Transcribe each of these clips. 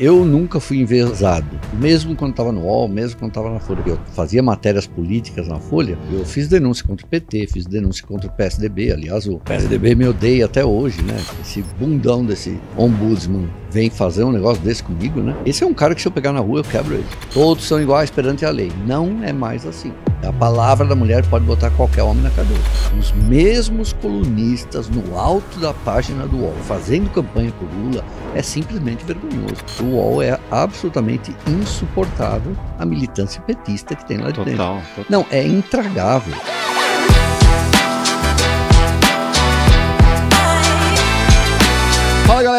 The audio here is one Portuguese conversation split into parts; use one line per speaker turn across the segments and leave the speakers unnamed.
Eu nunca fui envezado, mesmo quando estava no UOL, mesmo quando estava na Folha. Eu fazia matérias políticas na Folha, eu fiz denúncia contra o PT, fiz denúncia contra o PSDB. Aliás, o PSDB me odeia até hoje, né? Esse bundão desse ombudsman vem fazer um negócio desse comigo, né? Esse é um cara que se eu pegar na rua, eu quebro ele. Todos são iguais perante a lei. Não é mais assim. A palavra da mulher pode botar qualquer homem na cadeia. Os mesmos colunistas no alto da página do UOL fazendo campanha por Lula é simplesmente vergonhoso. O UOL é absolutamente insuportável a militância petista que tem lá de total, dentro. Total. Não, é intragável.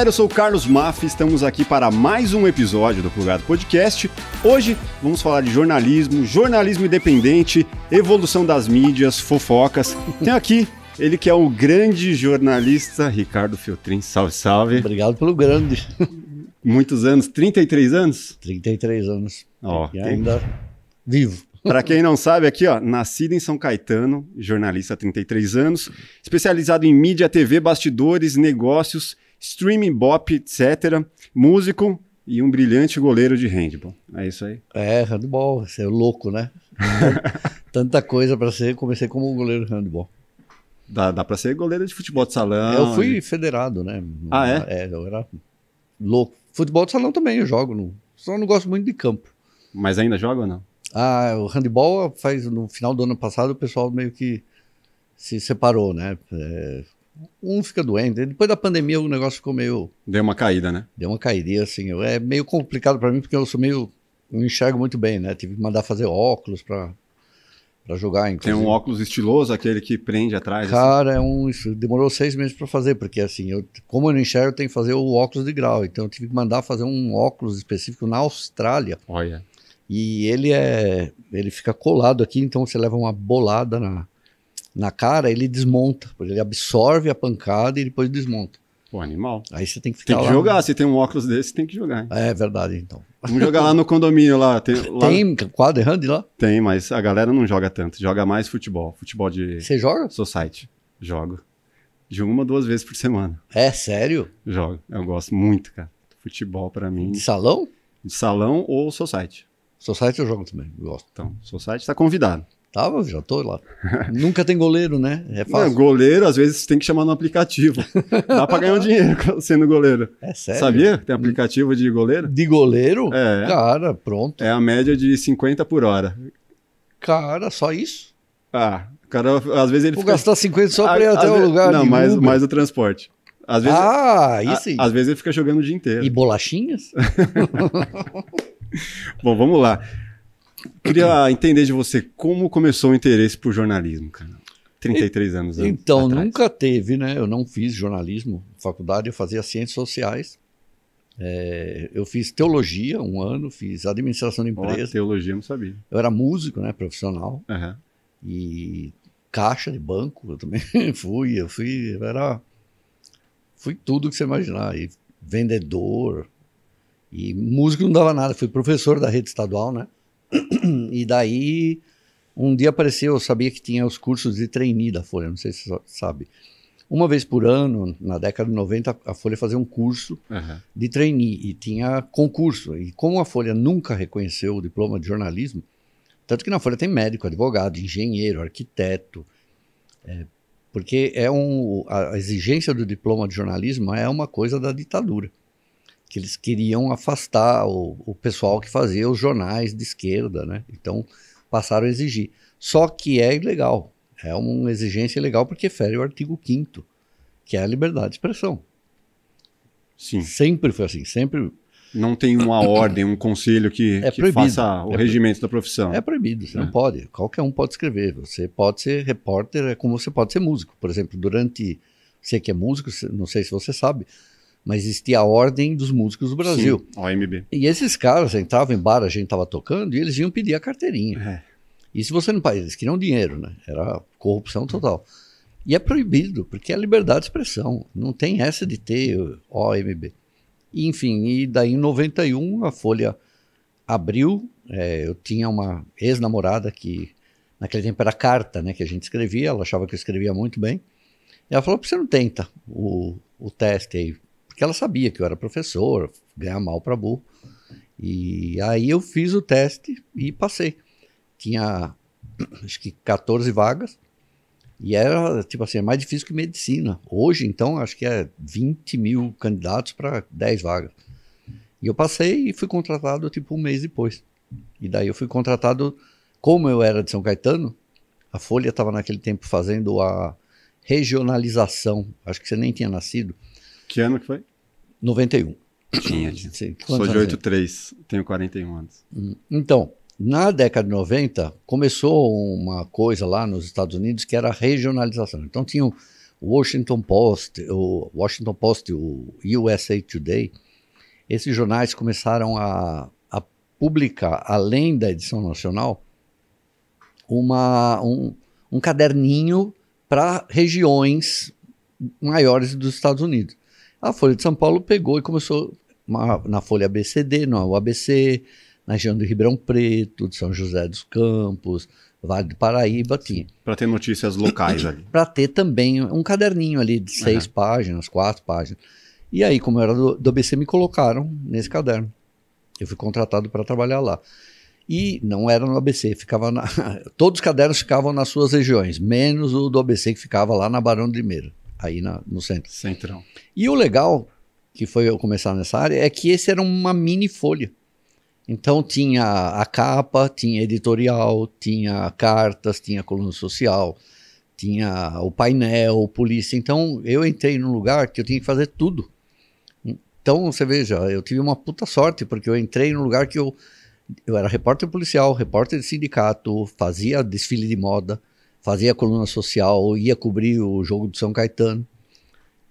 galera, eu sou o Carlos Maff, estamos aqui para mais um episódio do Plugado Podcast. Hoje vamos falar de jornalismo, jornalismo independente, evolução das mídias, fofocas. Tem aqui ele que é o grande jornalista Ricardo Filtrin. Salve, salve. Obrigado pelo grande. Muitos anos, 33 anos? 33 anos. Ó, e tem... ainda vivo. Para quem não sabe, aqui, ó, nascido em São Caetano, jornalista há 33 anos, especializado em mídia, TV, bastidores, negócios streaming bop, etc. Músico e um brilhante goleiro de handball.
É isso aí? É, handball. Você é louco, né? Tanta coisa para ser. Comecei como goleiro de handball. Dá, dá para ser goleiro de futebol de salão? Eu fui e... federado, né? Ah, é? É, eu era louco. Futebol de salão também eu jogo. No... Só não gosto muito de campo. Mas ainda joga ou não? Ah, o handball faz no final do ano passado o pessoal meio que se separou, né? É, um fica doente. Depois da pandemia o negócio ficou meio. Deu uma caída, né? Deu uma caída, assim. é meio complicado para mim, porque eu sou meio. Não enxergo muito bem, né? Tive que mandar fazer óculos para para jogar. Inclusive. Tem um
óculos estiloso, aquele que prende atrás. Assim? Cara,
assim. é um. Isso demorou seis meses para fazer, porque assim, eu, como eu não enxergo, eu tenho que fazer o óculos de grau. Então eu tive que mandar fazer um óculos específico na Austrália. Olha. E ele é. Ele fica colado aqui, então você leva uma bolada na, na cara, ele desmonta. Ele absorve a pancada e depois desmonta. Pô, animal. Aí você tem que ficar Tem que lá. jogar.
Se tem um óculos desse, tem que jogar. Hein? É verdade, então. Vamos jogar lá no condomínio lá. Tem, lá... tem quadra hand lá? Tem, mas a galera não joga tanto. Joga mais futebol. Futebol de... Você joga? Society. Jogo. De uma, duas vezes por semana. É, sério? Jogo. Eu gosto muito, cara. Futebol pra mim. De salão? De salão ou society. Society eu jogo também, gosto. Então, society tá convidado.
Tava, já tô lá. Nunca tem goleiro, né? É fácil. Não,
goleiro, às vezes, tem que chamar no
aplicativo. Dá pra ganhar um dinheiro sendo goleiro. É sério? Sabia?
Tem aplicativo de goleiro? De goleiro? É.
Cara, pronto.
É a média de 50 por hora.
Cara, só isso?
Ah, cara, às vezes ele Vou fica... gastar 50 só pra ir até o lugar. Não, mais, mais o transporte. Às vezes, ah, isso aí. Às vezes ele fica jogando o dia inteiro. E bolachinhas? Bom, vamos lá. Queria entender de você como começou o interesse por jornalismo, cara. 33 anos. antes, então, atrás. nunca teve, né? Eu
não fiz jornalismo, faculdade, eu fazia ciências sociais. É, eu fiz teologia um ano, fiz administração de empresa. Oh,
teologia, não sabia.
Eu era músico, né? Profissional. Uhum. E caixa de banco, eu também fui. Eu fui, eu era. Fui tudo que você imaginar. E vendedor. E músico não dava nada. Fui professor da rede estadual, né? e daí, um dia apareceu, eu sabia que tinha os cursos de trainee da Folha, não sei se você sabe. Uma vez por ano, na década de 90, a Folha fazia um curso uhum. de trainee e tinha concurso. E como a Folha nunca reconheceu o diploma de jornalismo, tanto que na Folha tem médico, advogado, engenheiro, arquiteto, é, porque é um, a exigência do diploma de jornalismo é uma coisa da ditadura que eles queriam afastar o, o pessoal que fazia os jornais de esquerda, né? Então passaram a exigir. Só que é ilegal, é uma exigência ilegal porque fere o artigo 5 que é a liberdade de expressão. Sim. Sempre foi assim, sempre. Não tem uma ordem, um conselho que, é que faça o é regimento da profissão. É proibido, você é. não pode. Qualquer um pode escrever. Você pode ser repórter, é como você pode ser músico. Por exemplo, durante. Você que é músico, não sei se você sabe, mas existia a Ordem dos Músicos do Brasil. Sim, OMB. E esses caras entravam em bar, a gente estava tocando, e eles iam pedir a carteirinha. É. E se você não pagasse, eles queriam dinheiro, né? Era corrupção total. E é proibido, porque é liberdade de expressão. Não tem essa de ter OMB. E, enfim, e daí em 91 a Folha abriu. É, eu tinha uma ex-namorada que naquele tempo era carta, né? Que a gente escrevia, ela achava que eu escrevia muito bem. E ela falou: você não tenta o, o teste aí porque ela sabia que eu era professor, ganhar mal para burro. E aí eu fiz o teste e passei. Tinha acho que 14 vagas. E era, tipo assim, é mais difícil que medicina. Hoje, então, acho que é 20 mil candidatos para 10 vagas. E eu passei e fui contratado, tipo, um mês depois. E daí eu fui contratado, como eu era de São Caetano, a Folha estava naquele tempo fazendo a regionalização. Acho que você nem tinha nascido que ano que foi? 91. Tinha, tinha. Sim, Sou de
83, tenho 41 anos.
Hum, então, na década de 90, começou uma coisa lá nos Estados Unidos que era a regionalização. Então, tinha o Washington Post, o Washington Post, o USA Today. Esses jornais começaram a, a publicar, além da edição nacional, uma, um, um caderninho para regiões maiores dos Estados Unidos. A Folha de São Paulo pegou e começou uma, na Folha ABCD, na ABC na região do Ribeirão Preto, de São José dos Campos, Vale do Paraíba. aqui. Para ter notícias locais ali. Para ter também um caderninho ali de seis uhum. páginas, quatro páginas. E aí, como eu era do, do ABC, me colocaram nesse caderno. Eu fui contratado para trabalhar lá. E não era no ABC, ficava na, todos os cadernos ficavam nas suas regiões, menos o do ABC que ficava lá na Barão de Limeira aí na, no centro. Centrão. E o legal que foi eu começar nessa área é que esse era uma mini folha. Então tinha a capa, tinha editorial, tinha cartas, tinha coluna social, tinha o painel, polícia. Então eu entrei num lugar que eu tinha que fazer tudo. Então você veja, eu tive uma puta sorte porque eu entrei num lugar que eu eu era repórter policial, repórter de sindicato, fazia desfile de moda fazia coluna social, ia cobrir o jogo do São Caetano.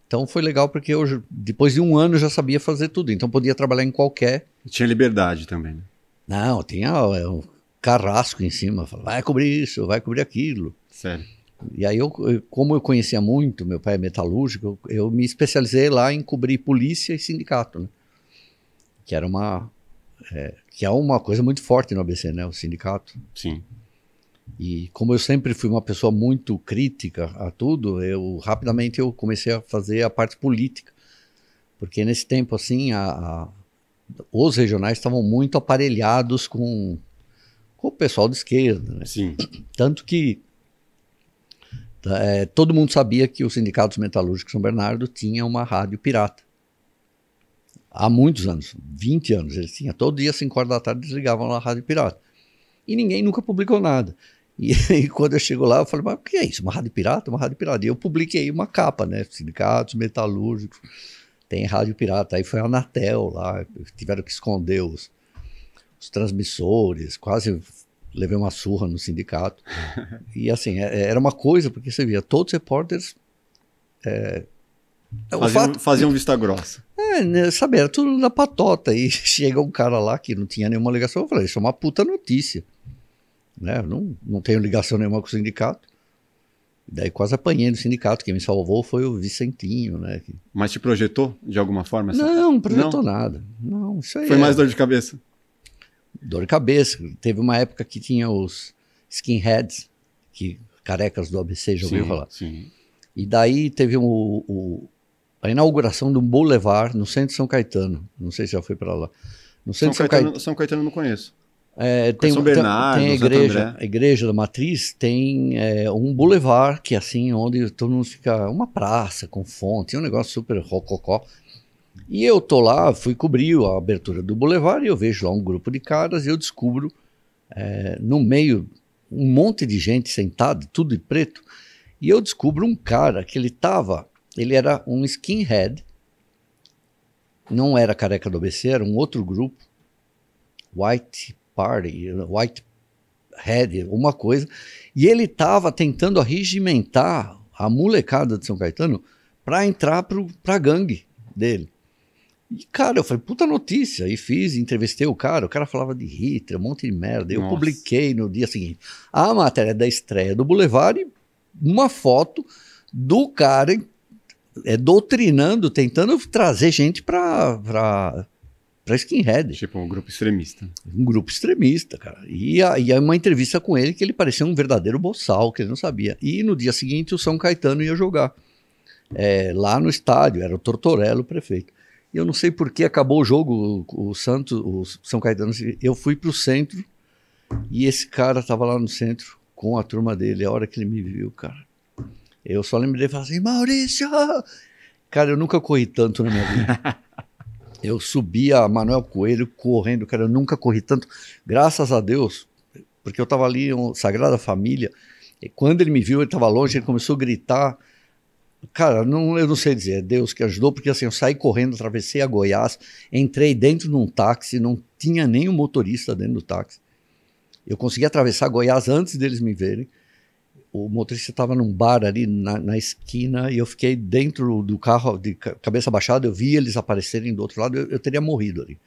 Então foi legal porque eu, depois de um ano, já sabia fazer tudo. Então podia trabalhar em qualquer. tinha liberdade também, né? Não, tinha é, um carrasco em cima. Vai cobrir isso, vai cobrir aquilo. Sério. E aí, eu, como eu conhecia muito, meu pai é metalúrgico, eu, eu me especializei lá em cobrir polícia e sindicato, né? Que era uma. É, que é uma coisa muito forte no ABC, né? O sindicato. Sim. E como eu sempre fui uma pessoa muito crítica a tudo, eu rapidamente eu comecei a fazer a parte política. Porque nesse tempo assim, a, a, os regionais estavam muito aparelhados com, com o pessoal de esquerda, né? Sim. Tanto que é, todo mundo sabia que o Sindicato dos Metalúrgicos São Bernardo tinha uma rádio pirata. Há muitos anos, 20 anos, eles tinham. Todo dia, 5 horas da tarde, desligavam a rádio pirata. E ninguém nunca publicou nada. E, e, quando eu chego lá, eu falei, mas o que é isso? Uma rádio pirata? Uma rádio pirata. E eu publiquei uma capa, né? Sindicatos metalúrgicos, tem rádio pirata. Aí foi a Anatel lá, tiveram que esconder os, os transmissores, quase levei uma surra no sindicato. e assim, é, é, era uma coisa, porque você via, todos os repórteres. É, é faziam,
fato, vista grossa.
É, né, sabe, era tudo na patota. E chega um cara lá que não tinha nenhuma ligação, eu falei, isso é uma puta notícia né? Não, não tenho ligação nenhuma com o sindicato. Daí quase apanhei no sindicato. Quem me salvou foi o Vicentinho, né? Mas te projetou de alguma forma? Essa... Não, não projetou não? nada. Não, isso aí. Foi é... mais dor de cabeça. Dor de cabeça. Teve uma época que tinha os skinheads, que carecas do ABC, já ouviu sim, falar? Sim. E daí teve um, o, a inauguração de um boulevard no centro de São Caetano. Não sei se já foi para lá. No centro São, São Caetano, São Caetano não conheço. É, tem, São Bernardo, tem a igreja, a igreja da Matriz tem é, um boulevard que é assim, onde todo mundo fica, uma praça com fonte, é um negócio super rococó. E eu tô lá, fui cobrir a abertura do boulevard e eu vejo lá um grupo de caras e eu descubro é, no meio um monte de gente sentada, tudo de preto, e eu descubro um cara que ele tava, ele era um skinhead, não era careca do ABC, era um outro grupo, White Party, White Head, uma coisa. E ele estava tentando arregimentar a molecada de São Caetano para entrar para a gangue dele. E, cara, eu falei, puta notícia. E fiz, entrevistei o cara. O cara falava de Hitler, um monte de merda. Eu Nossa. publiquei no dia seguinte a matéria da estreia do Boulevard uma foto do cara é, doutrinando, tentando trazer gente para para skinhead. Tipo um grupo extremista. Um grupo extremista, cara. E, a, uma entrevista com ele que ele parecia um verdadeiro boçal, que ele não sabia. E no dia seguinte o São Caetano ia jogar. É, lá no estádio, era o Tortorello o prefeito. E eu não sei por que acabou o jogo, o, o Santos, o São Caetano. Eu fui para o centro e esse cara estava lá no centro com a turma dele. A hora que ele me viu, cara, eu só lembrei e falei assim: Maurício! Cara, eu nunca corri tanto na minha vida. Eu subia Manuel Coelho correndo, cara, eu nunca corri tanto. Graças a Deus, porque eu estava ali, um, Sagrada Família, e quando ele me viu, ele estava longe, ele começou a gritar. Cara, não, eu não sei dizer, é Deus que ajudou, porque assim, eu saí correndo, atravessei a Goiás, entrei dentro de um táxi, não tinha nenhum motorista dentro do táxi. Eu consegui atravessar Goiás antes deles me verem o motorista estava num bar ali na, na, esquina e eu fiquei dentro do carro de cabeça baixada, eu vi eles aparecerem do outro lado, eu, eu teria morrido ali.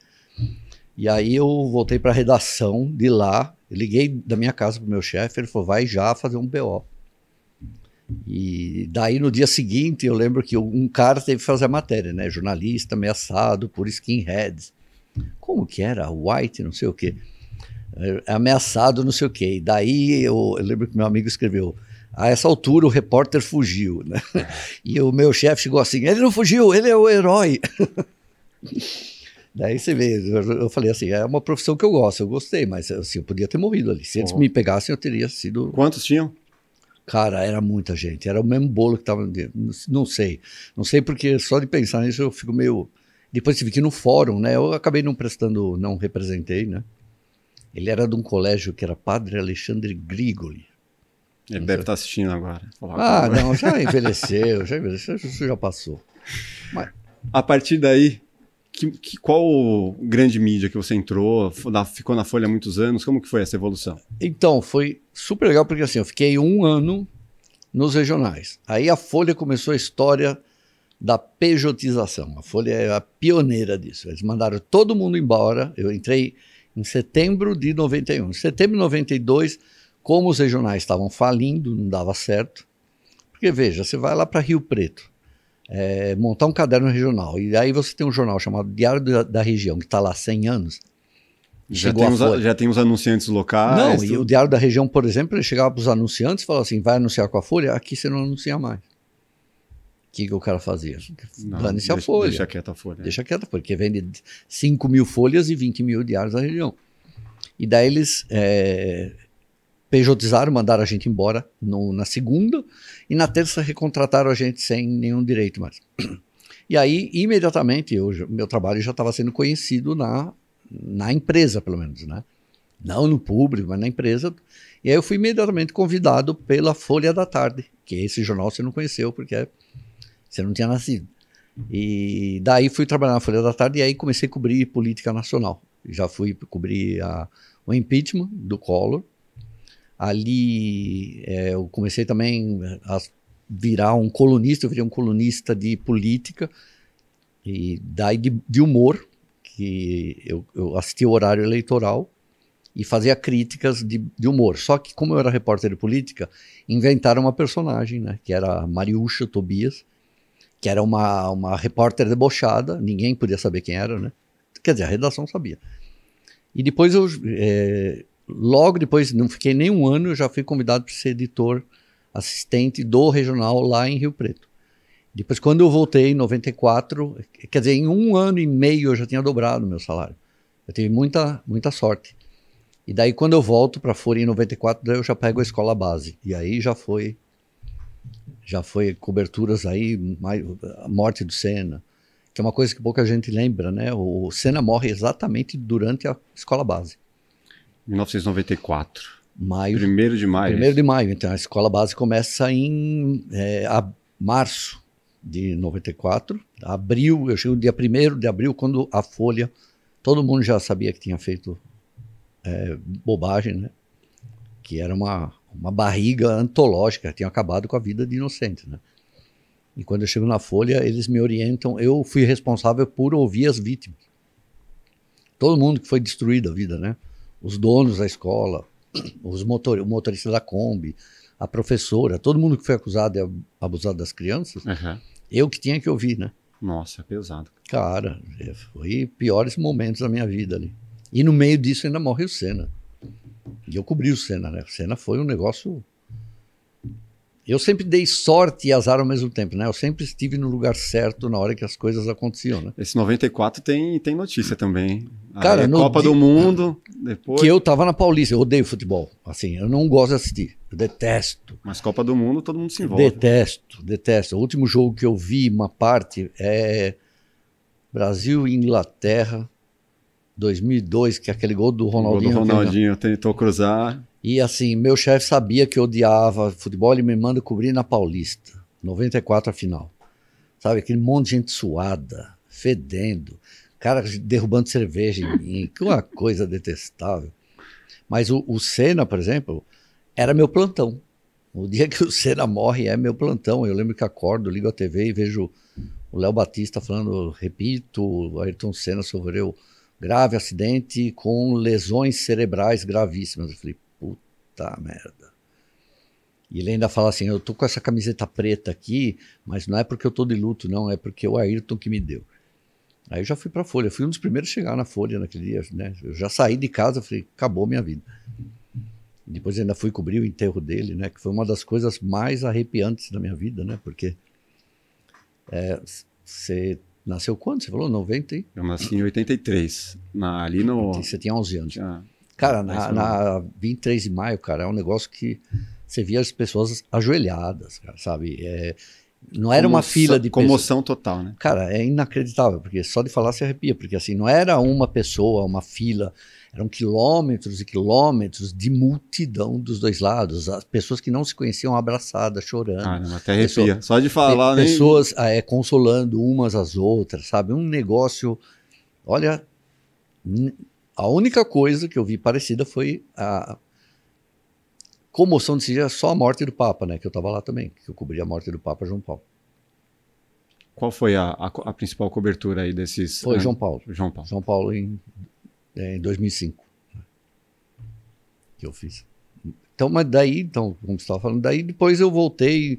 E aí eu voltei para a redação de lá, liguei da minha casa pro meu chefe, ele falou, vai já fazer um BO. E daí no dia seguinte eu lembro que um cara teve que fazer a matéria, né? Jornalista ameaçado por skinheads. Como que era? White, não sei o quê. É, é ameaçado, não sei o quê. E daí eu, eu lembro que meu amigo escreveu. A essa altura o repórter fugiu, né? E o meu chefe chegou assim: ele não fugiu, ele é o herói. Daí você vê, eu falei assim, é uma profissão que eu gosto, eu gostei, mas assim, eu podia ter morrido ali. Se eles me pegassem, eu teria sido. Quantos tinham? Cara, era muita gente, era o mesmo bolo que tava dentro. Não sei. Não sei porque só de pensar nisso eu fico meio. Depois tive que ir no fórum, né? Eu acabei não prestando, não representei, né? Ele era de um colégio que era Padre Alexandre Grigoli. Ele então, deve estar tá assistindo agora. Ah, agora. não, já envelheceu, já envelheceu, isso já passou.
Mas... A partir daí, que, que, qual grande mídia que você entrou? Ficou na Folha há muitos anos? Como que foi essa evolução?
Então, foi super legal, porque assim, eu fiquei um ano nos regionais. Aí a Folha começou a história da pejotização. A Folha é a pioneira disso. Eles mandaram todo mundo embora. Eu entrei em setembro de 91. Em setembro de 92, como os regionais estavam falindo, não dava certo. Porque veja, você vai lá para Rio Preto, é, montar um caderno regional, e aí você tem um jornal chamado Diário da, da Região, que está lá há 100 anos. Já temos já
tem, os, anunciantes locais. Não, e o
Diário da Região, por exemplo, ele chegava para os anunciantes e falava assim: vai anunciar com a Folha? Aqui você não anuncia mais que, que o cara fazia? Dane-se a folha. Deixa quieta a folha. Deixa quieta porque vende 5 mil folhas e 20 mil diários na região. E daí eles é, pejotizaram, mandaram a gente embora no, na segunda, e na terça recontrataram a gente sem nenhum direito mais. E aí, imediatamente, eu, meu trabalho já estava sendo conhecido na, na empresa, pelo menos, né? Não no público, mas na empresa. E aí eu fui imediatamente convidado pela Folha da Tarde, que é esse jornal você não conheceu, porque é você não tinha nascido. E daí fui trabalhar na Folha da Tarde e aí comecei a cobrir política nacional. Já fui cobrir a, o impeachment do Collor. Ali é, eu comecei também a virar um colunista, eu virei um colunista de política e daí de, de humor, que eu, eu assistia o horário eleitoral e fazia críticas de, de, humor. Só que como eu era repórter de política, inventaram uma personagem, né, que era Mariúcha Tobias, que era uma, uma repórter debochada, ninguém podia saber quem era, né? Quer dizer, a redação sabia. E depois eu, é, logo depois, não fiquei nem um ano, eu já fui convidado para ser editor assistente do regional lá em Rio Preto. Depois, quando eu voltei em 94, quer dizer, em um ano e meio eu já tinha dobrado meu salário. Eu tive muita, muita sorte. E daí, quando eu volto para Folha em 94, daí eu já pego a escola base. E aí já foi já foi coberturas aí, mais, a morte do Senna, que é uma coisa que pouca gente lembra, né? O Senna morre exatamente durante a escola base.
1994. Maio. Primeiro de maio. Primeiro
de maio. Então a escola base começa em é, a, março de 94. Abril, eu chego dia 1 de abril, quando a Folha, todo mundo já sabia que tinha feito é, bobagem, né? Que era uma uma barriga antológica, tinha acabado com a vida de inocentes, né? E quando eu chego na Folha, eles me orientam. Eu fui responsável por ouvir as vítimas. Todo mundo que foi destruído a vida, né? Os donos da escola, os motor, o motorista da Kombi, a professora, todo mundo que foi acusado de abusar das crianças, uhum. eu que tinha que ouvir, né? Nossa, é pesado. Cara, foi piores momentos da minha vida ali. E no meio disso ainda morre o Senna. E eu cobri o Senna, né? O Senna foi um negócio. Eu sempre dei sorte e azar ao mesmo tempo, né? Eu sempre estive no lugar certo na hora que as coisas aconteciam, né? Esse
94 tem, tem notícia também. Ah, Cara, a é Copa do Mundo, depois... Que eu
tava na Paulista, eu odeio futebol. Assim, eu não gosto de assistir,
eu detesto. Mas Copa do Mundo todo mundo se envolve.
Detesto, detesto. O último jogo que eu vi, uma parte, é Brasil e Inglaterra 2002, que é aquele gol do Ronaldinho. O gol do Ronaldinho né, tentou cruzar. E assim, meu chefe sabia que eu odiava futebol, ele me manda cobrir na Paulista, 94 a final. Sabe, aquele monte de gente suada, fedendo, cara derrubando cerveja em mim, que uma coisa detestável. Mas o, o Senna, por exemplo, era meu plantão. O dia que o Senna morre é meu plantão. Eu lembro que acordo, ligo a TV e vejo o Léo Batista falando, repito, o Ayrton Senna sofreu grave acidente com lesões cerebrais gravíssimas. Eu falei, puta merda. E ele ainda fala assim: eu tô com essa camiseta preta aqui, mas não é porque eu tô de luto, não, é porque é o Ayrton que me deu. Aí eu já fui pra Folha, fui um dos primeiros a chegar na Folha naquele dia, né? Eu já saí de casa, falei, acabou minha vida. Depois ainda fui cobrir o enterro dele, né? Que foi uma das coisas mais arrepiantes da minha vida, né? Porque você eh, é, Nasceu quando? Você falou 90 e... Eu nasci em 83. Na, ali no... Você tinha 11 anos. Ah, cara, na, na 23 de maio, cara, é um negócio que você via as pessoas ajoelhadas, cara, sabe? É, não era uma Comoção, fila de Comoção pessoas. total, né? Cara, é inacreditável, porque só de falar se arrepia, porque assim, não era uma pessoa, uma fila eram quilômetros e quilômetros de multidão dos dois lados. As pessoas que não se conheciam abraçadas, chorando. Ah,
até arrepia. Pessoa, Só de falar, né? Pessoas
ah, é, consolando umas às outras, sabe? Um negócio. Olha, a única coisa que eu vi parecida foi a comoção desse dia, só a morte do Papa, né? Que eu estava lá também, que eu cobri a morte do Papa João Paulo.
Qual foi a, a, a principal cobertura aí desses? Foi né? João Paulo. João Paulo. João Paulo em
é, em 2005, né, que eu fiz. Então, mas daí, então, como você estava falando, daí depois eu voltei,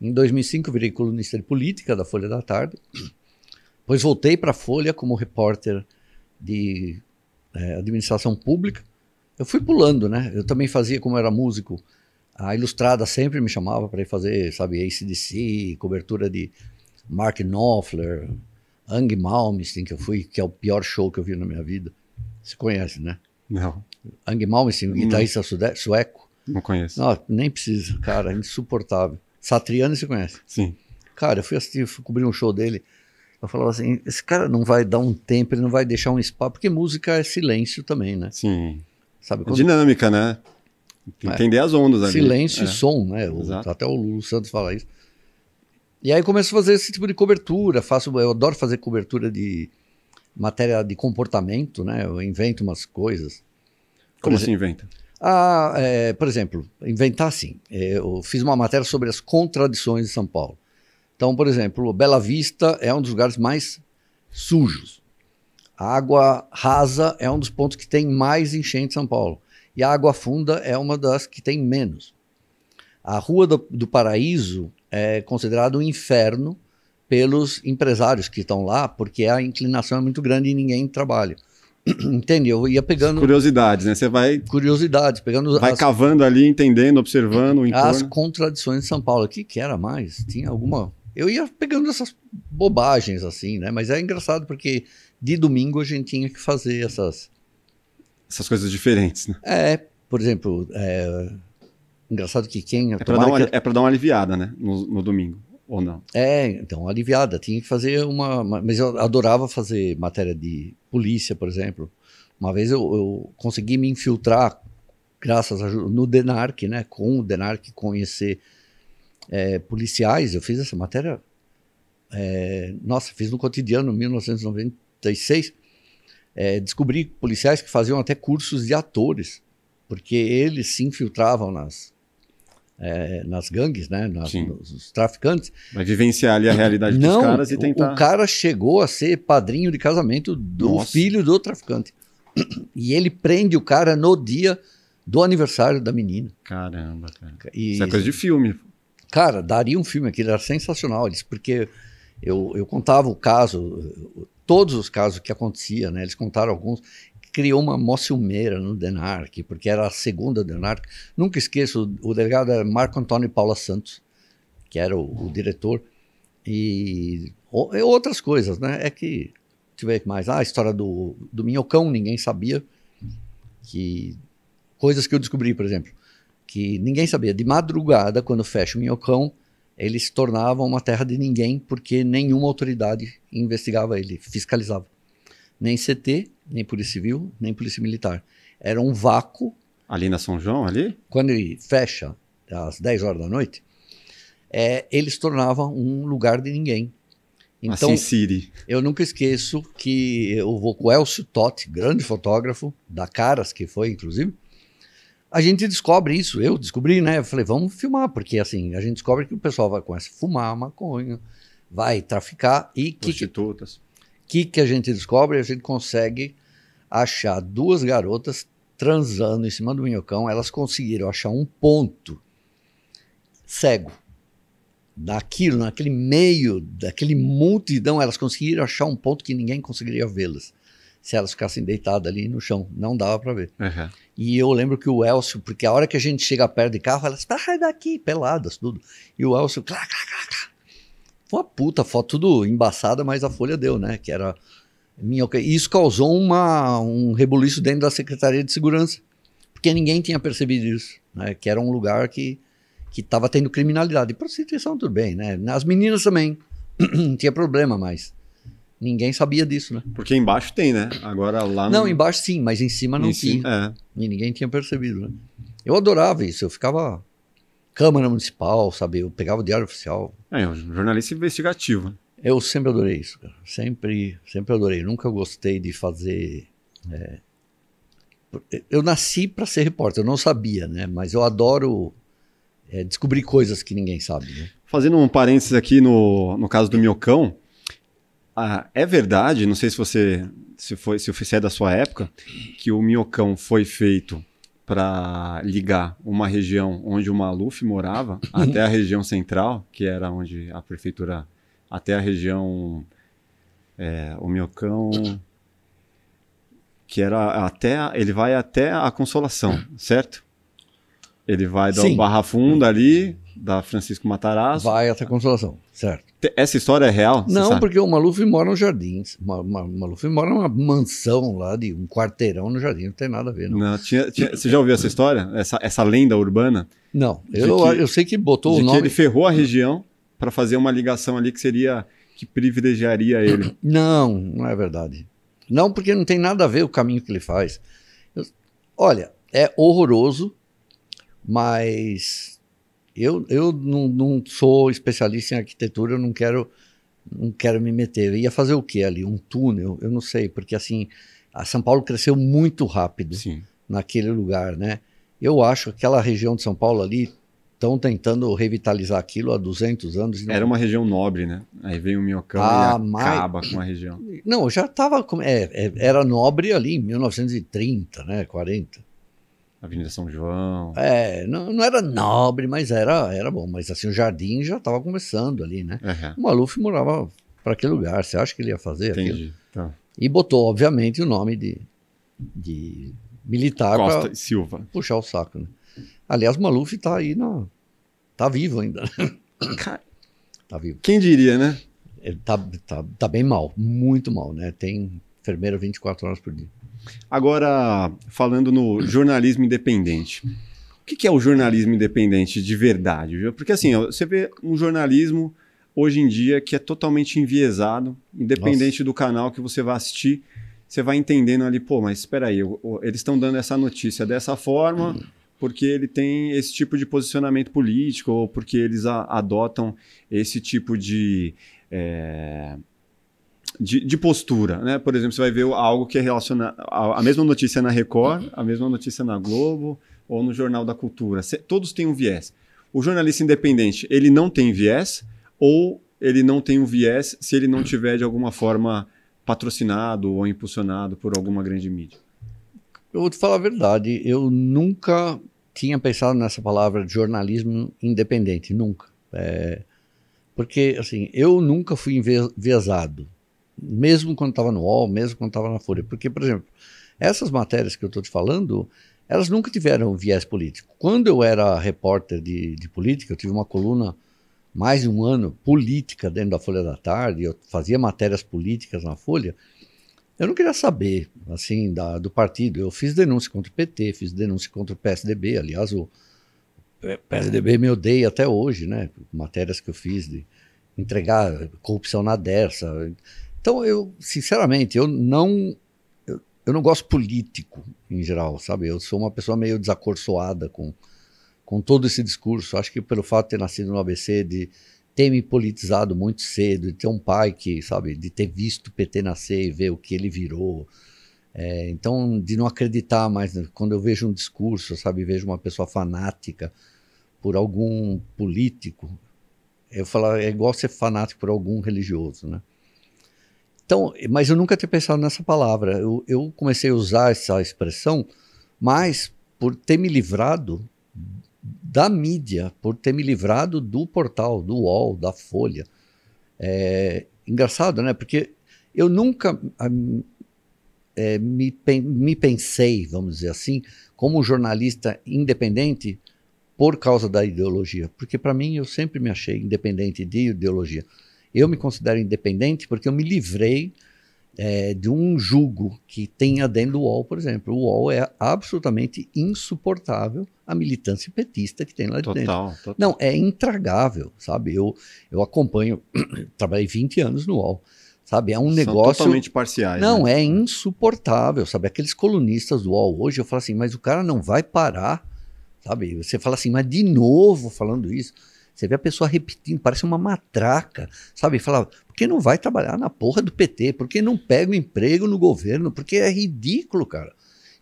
em 2005 virei colunista de política da Folha da Tarde, depois voltei para a Folha como repórter de é, administração pública, eu fui pulando, né? Eu também fazia, como era músico, a Ilustrada sempre me chamava para ir fazer, sabe, ACDC, cobertura de Mark Knopfler, Ang Malmsteen, que eu fui, que é o pior show que eu vi na minha vida. Se conhece, né? Não. Ang Malmsteen, guitarrista é sueco. Não conheço. Não, nem precisa, cara, é insuportável. Satriano, você conhece? Sim. Cara, eu fui assistir, fui cobrir um show dele. Eu falava assim: esse cara não vai dar um tempo, ele não vai deixar um espaço, porque música é silêncio também, né? Sim. Sabe, é quando... é Dinâmica, né? Entender é. as ondas ali. Silêncio é. e som, né? O, até o Lulu Santos fala isso. E aí começo a fazer esse tipo de cobertura. Faço, eu adoro fazer cobertura de, matéria de comportamento, né? Eu invento umas coisas. Como se assim inventa? Ah, é, por exemplo, inventar sim. Eu fiz uma matéria sobre as contradições de São Paulo. Então, por exemplo, Bela Vista é um dos lugares mais sujos. A água rasa é um dos pontos que tem mais enchente em São Paulo. E a água funda é uma das que tem menos. A Rua do, do Paraíso é considerada um inferno pelos empresários que estão lá, porque a inclinação é muito grande e ninguém trabalha. Entende? Eu ia pegando.
Curiosidades, né? Você vai. Curiosidades, pegando. Vai as, cavando ali, entendendo, observando. As
contradições de São Paulo. O que, que era mais? Tinha alguma. Eu ia pegando essas bobagens, assim, né? Mas é engraçado porque de domingo a gente tinha que fazer essas. Essas coisas diferentes, né? É, por exemplo, é... engraçado que quem. É para dar, uma... que... é
dar, uma aliviada, né?
no, no domingo ou não? É, então, aliviada. Tinha que fazer uma. Mas eu adorava fazer matéria de polícia, por exemplo. Uma vez eu, eu consegui me infiltrar, graças a, no Denarc, né? Com o Denarc conhecer é, policiais. Eu fiz essa matéria. É, nossa, fiz no cotidiano, em 1996. É, descobri policiais que faziam até cursos de atores, porque eles se infiltravam nas, é, nas gangues, né? Nas, nos traficantes. Mas vivenciar ali a realidade dos caras e tentar. O cara chegou a ser padrinho de casamento do Nossa. filho do traficante. E ele prende o cara no dia do aniversário da menina. Caramba, cara. E, Isso é coisa de filme. Cara, daria um filme aqui, era sensacional. Eles, porque eu, eu contava o caso, todos os casos que acontecia, né? Eles contaram alguns criou uma mó ciumeira no Denarc, porque era a segunda Denarc. Nunca esqueço, o delegado era Marco Antônio Paula Santos, que era o, o diretor, e, e, outras coisas, né? É que, deixa mais, ah, a história do, do Minhocão, ninguém sabia, que coisas que eu descobri, por exemplo, que ninguém sabia. De madrugada, quando fecha o Minhocão, eles se tornavam uma terra de ninguém, porque nenhuma autoridade investigava ele, fiscalizava nem CT, nem Polícia Civil, nem Polícia Militar. Era um vácuo. Ali na São João, ali? Quando ele fecha, às 10 horas da noite, é, ele se tornava um lugar de ninguém. Assim, então, assim, Siri. eu nunca esqueço que eu vou com o Elcio Totti, grande fotógrafo, da Caras, que foi, inclusive, a gente descobre isso. Eu descobri, né? Eu falei, vamos filmar, porque assim, a gente descobre que o pessoal vai começar a fumar maconha, vai traficar e que. Prostitutas que, que a gente descobre? A gente consegue achar duas garotas transando em cima do minhocão. Elas conseguiram achar um ponto cego. naquilo naquele meio, daquele multidão, elas conseguiram achar um ponto que ninguém conseguiria vê-las. Se elas ficassem deitadas ali no chão, não dava para ver. Uhum. E eu lembro que o Elcio, porque a hora que a gente chega perto de carro, elas, sai daqui, peladas, tudo. E o Elcio, clá, clá, clá, clá, foi uma puta foto tudo embaçada, mas a Folha deu, né? Que era minha. isso causou uma, um rebuliço dentro da Secretaria de Segurança, porque ninguém tinha percebido isso, né? Que era um lugar que que estava tendo criminalidade. E prostituição, tudo bem, né? As meninas também. Não tinha problema mas Ninguém sabia disso, né? Porque embaixo tem, né? Agora lá. Não, embaixo sim, mas em cima não em tinha. Cima, é. E ninguém tinha percebido, né? Eu adorava isso, eu ficava Câmara Municipal, sabe? Eu pegava o Diário Oficial.
É, é um jornalista investigativo. Né?
Eu sempre adorei isso, cara. Sempre, sempre adorei. Nunca gostei de fazer. É... Eu nasci para ser repórter, eu não sabia, né? Mas eu adoro é, descobrir coisas que ninguém sabe. Né?
Fazendo um parênteses aqui no, no caso do Miocão, ah, é verdade, não sei se você se foi se é da sua época, que o Miocão foi feito para ligar uma região onde o Maluf morava até a região central, que era onde a prefeitura, até a região é, o Miocão, que era até ele vai até a Consolação, certo? Ele vai da Barra Funda ali, da Francisco Matarazzo.
Vai até Consolação, certo.
Essa história é real? Não, porque
o Maluf mora nos Jardins. O Maluf mora numa mansão lá de um quarteirão no Jardim, não tem nada a ver. Não.
não tinha, tinha, você já ouviu essa história? Essa, essa lenda urbana?
Não, eu, que, eu sei que botou o nome... que ele ferrou
a região para fazer uma ligação ali que seria... que
privilegiaria ele. Não, não é verdade. Não, porque não tem nada a ver o caminho que ele faz. Eu, olha, é horroroso, mas eu, eu não, não sou especialista em arquitetura, eu não quero, não quero me meter. Eu ia fazer o que ali? Um túnel? Eu não sei, porque assim, a São Paulo cresceu muito rápido Sim. naquele lugar, né? Eu acho que aquela região de São Paulo ali estão tentando revitalizar aquilo há 200 anos. Não... Era uma
região nobre, né? Aí veio o Minhocão ah, e acaba mas... com a região.
Não, já estava... É, é, era nobre ali em 1930, né? 40. Avenida São João. É, não, não, era nobre, mas era, era bom. Mas assim, o jardim já estava começando ali, né? Uhum. O Maluf morava para aquele lugar. Você acha que ele ia fazer Entendi. aquilo? Tá. E botou, obviamente, o nome de, de militar. Costa e Silva. Puxar o saco, né? Aliás, o Maluf está aí na. tá vivo ainda. Cara, tá vivo. Quem diria, né? Ele tá, tá, tá bem mal, muito mal, né? Tem enfermeira 24 horas por dia.
Agora, falando no jornalismo independente. O que, é o jornalismo independente de verdade? Porque assim, você vê um jornalismo hoje em dia que é totalmente enviesado, independente Nossa. do canal que você vai assistir, você vai entendendo ali, pô, mas espera aí, eles estão dando essa notícia dessa forma hum. porque ele tem esse tipo de posicionamento político ou porque eles a, adotam esse tipo de é, de, de, postura, né? Por exemplo, você vai ver algo que é relacionado. A, a mesma notícia na Record, a mesma notícia na Globo ou no Jornal da Cultura. Cê, todos têm um viés. O jornalista independente, ele não tem viés ou ele não tem um viés se ele não tiver de alguma forma patrocinado ou impulsionado por alguma grande mídia?
Eu vou te falar a verdade, eu nunca tinha pensado nessa palavra de jornalismo independente, nunca. É, porque, assim, eu nunca fui enviesado mesmo quando estava no UOL, mesmo quando estava na Folha. Porque, por exemplo, essas matérias que eu estou te falando, elas nunca tiveram viés político. Quando eu era repórter de, de, política, eu tive uma coluna mais de um ano política dentro da Folha da Tarde, eu fazia matérias políticas na Folha. Eu não queria saber, assim, da, do partido. Eu fiz denúncia contra o PT, fiz denúncia contra o PSDB. Aliás, o é, é. PSDB me odeia até hoje, né? Matérias que eu fiz de entregar corrupção na Dersa. Então, eu, sinceramente, eu não. Eu, eu não gosto político em geral, sabe? Eu sou uma pessoa meio desacorçoada com, com todo esse discurso. Acho que pelo fato de ter nascido no ABC, de ter me politizado muito cedo, de ter um pai que, sabe, de ter visto o PT nascer e ver o que ele virou. É, então, de não acreditar mais. Né? Quando eu vejo um discurso, sabe, vejo uma pessoa fanática por algum político, eu falo, é igual ser fanático por algum religioso, né? Então, mas eu nunca tinha pensado nessa palavra. Eu, eu comecei a usar essa expressão, mas por ter me livrado da mídia, por ter me livrado do portal, do UOL, da Folha. É, engraçado, né? Porque eu nunca é, me, me pensei, vamos dizer assim, como jornalista independente por causa da ideologia. Porque, para mim, eu sempre me achei independente de ideologia. Eu me considero independente porque eu me livrei é, de um jugo que tem dentro do UOL, por exemplo. O UOL é absolutamente insuportável a militância petista que tem lá total, dentro. Total. Não, é intragável, sabe? Eu, eu acompanho, trabalhei 20 anos no UOL. Sabe, é um São negócio. totalmente
parciais. Não,
né? é insuportável, sabe? Aqueles colunistas do UOL hoje, eu falo assim, mas o cara não vai parar, sabe? Você fala assim, mas de novo falando isso. Você vê a pessoa repetindo, parece uma matraca, sabe? Falava, por que não vai trabalhar na porra do PT? Por que não pega o um emprego no governo? Porque é ridículo, cara.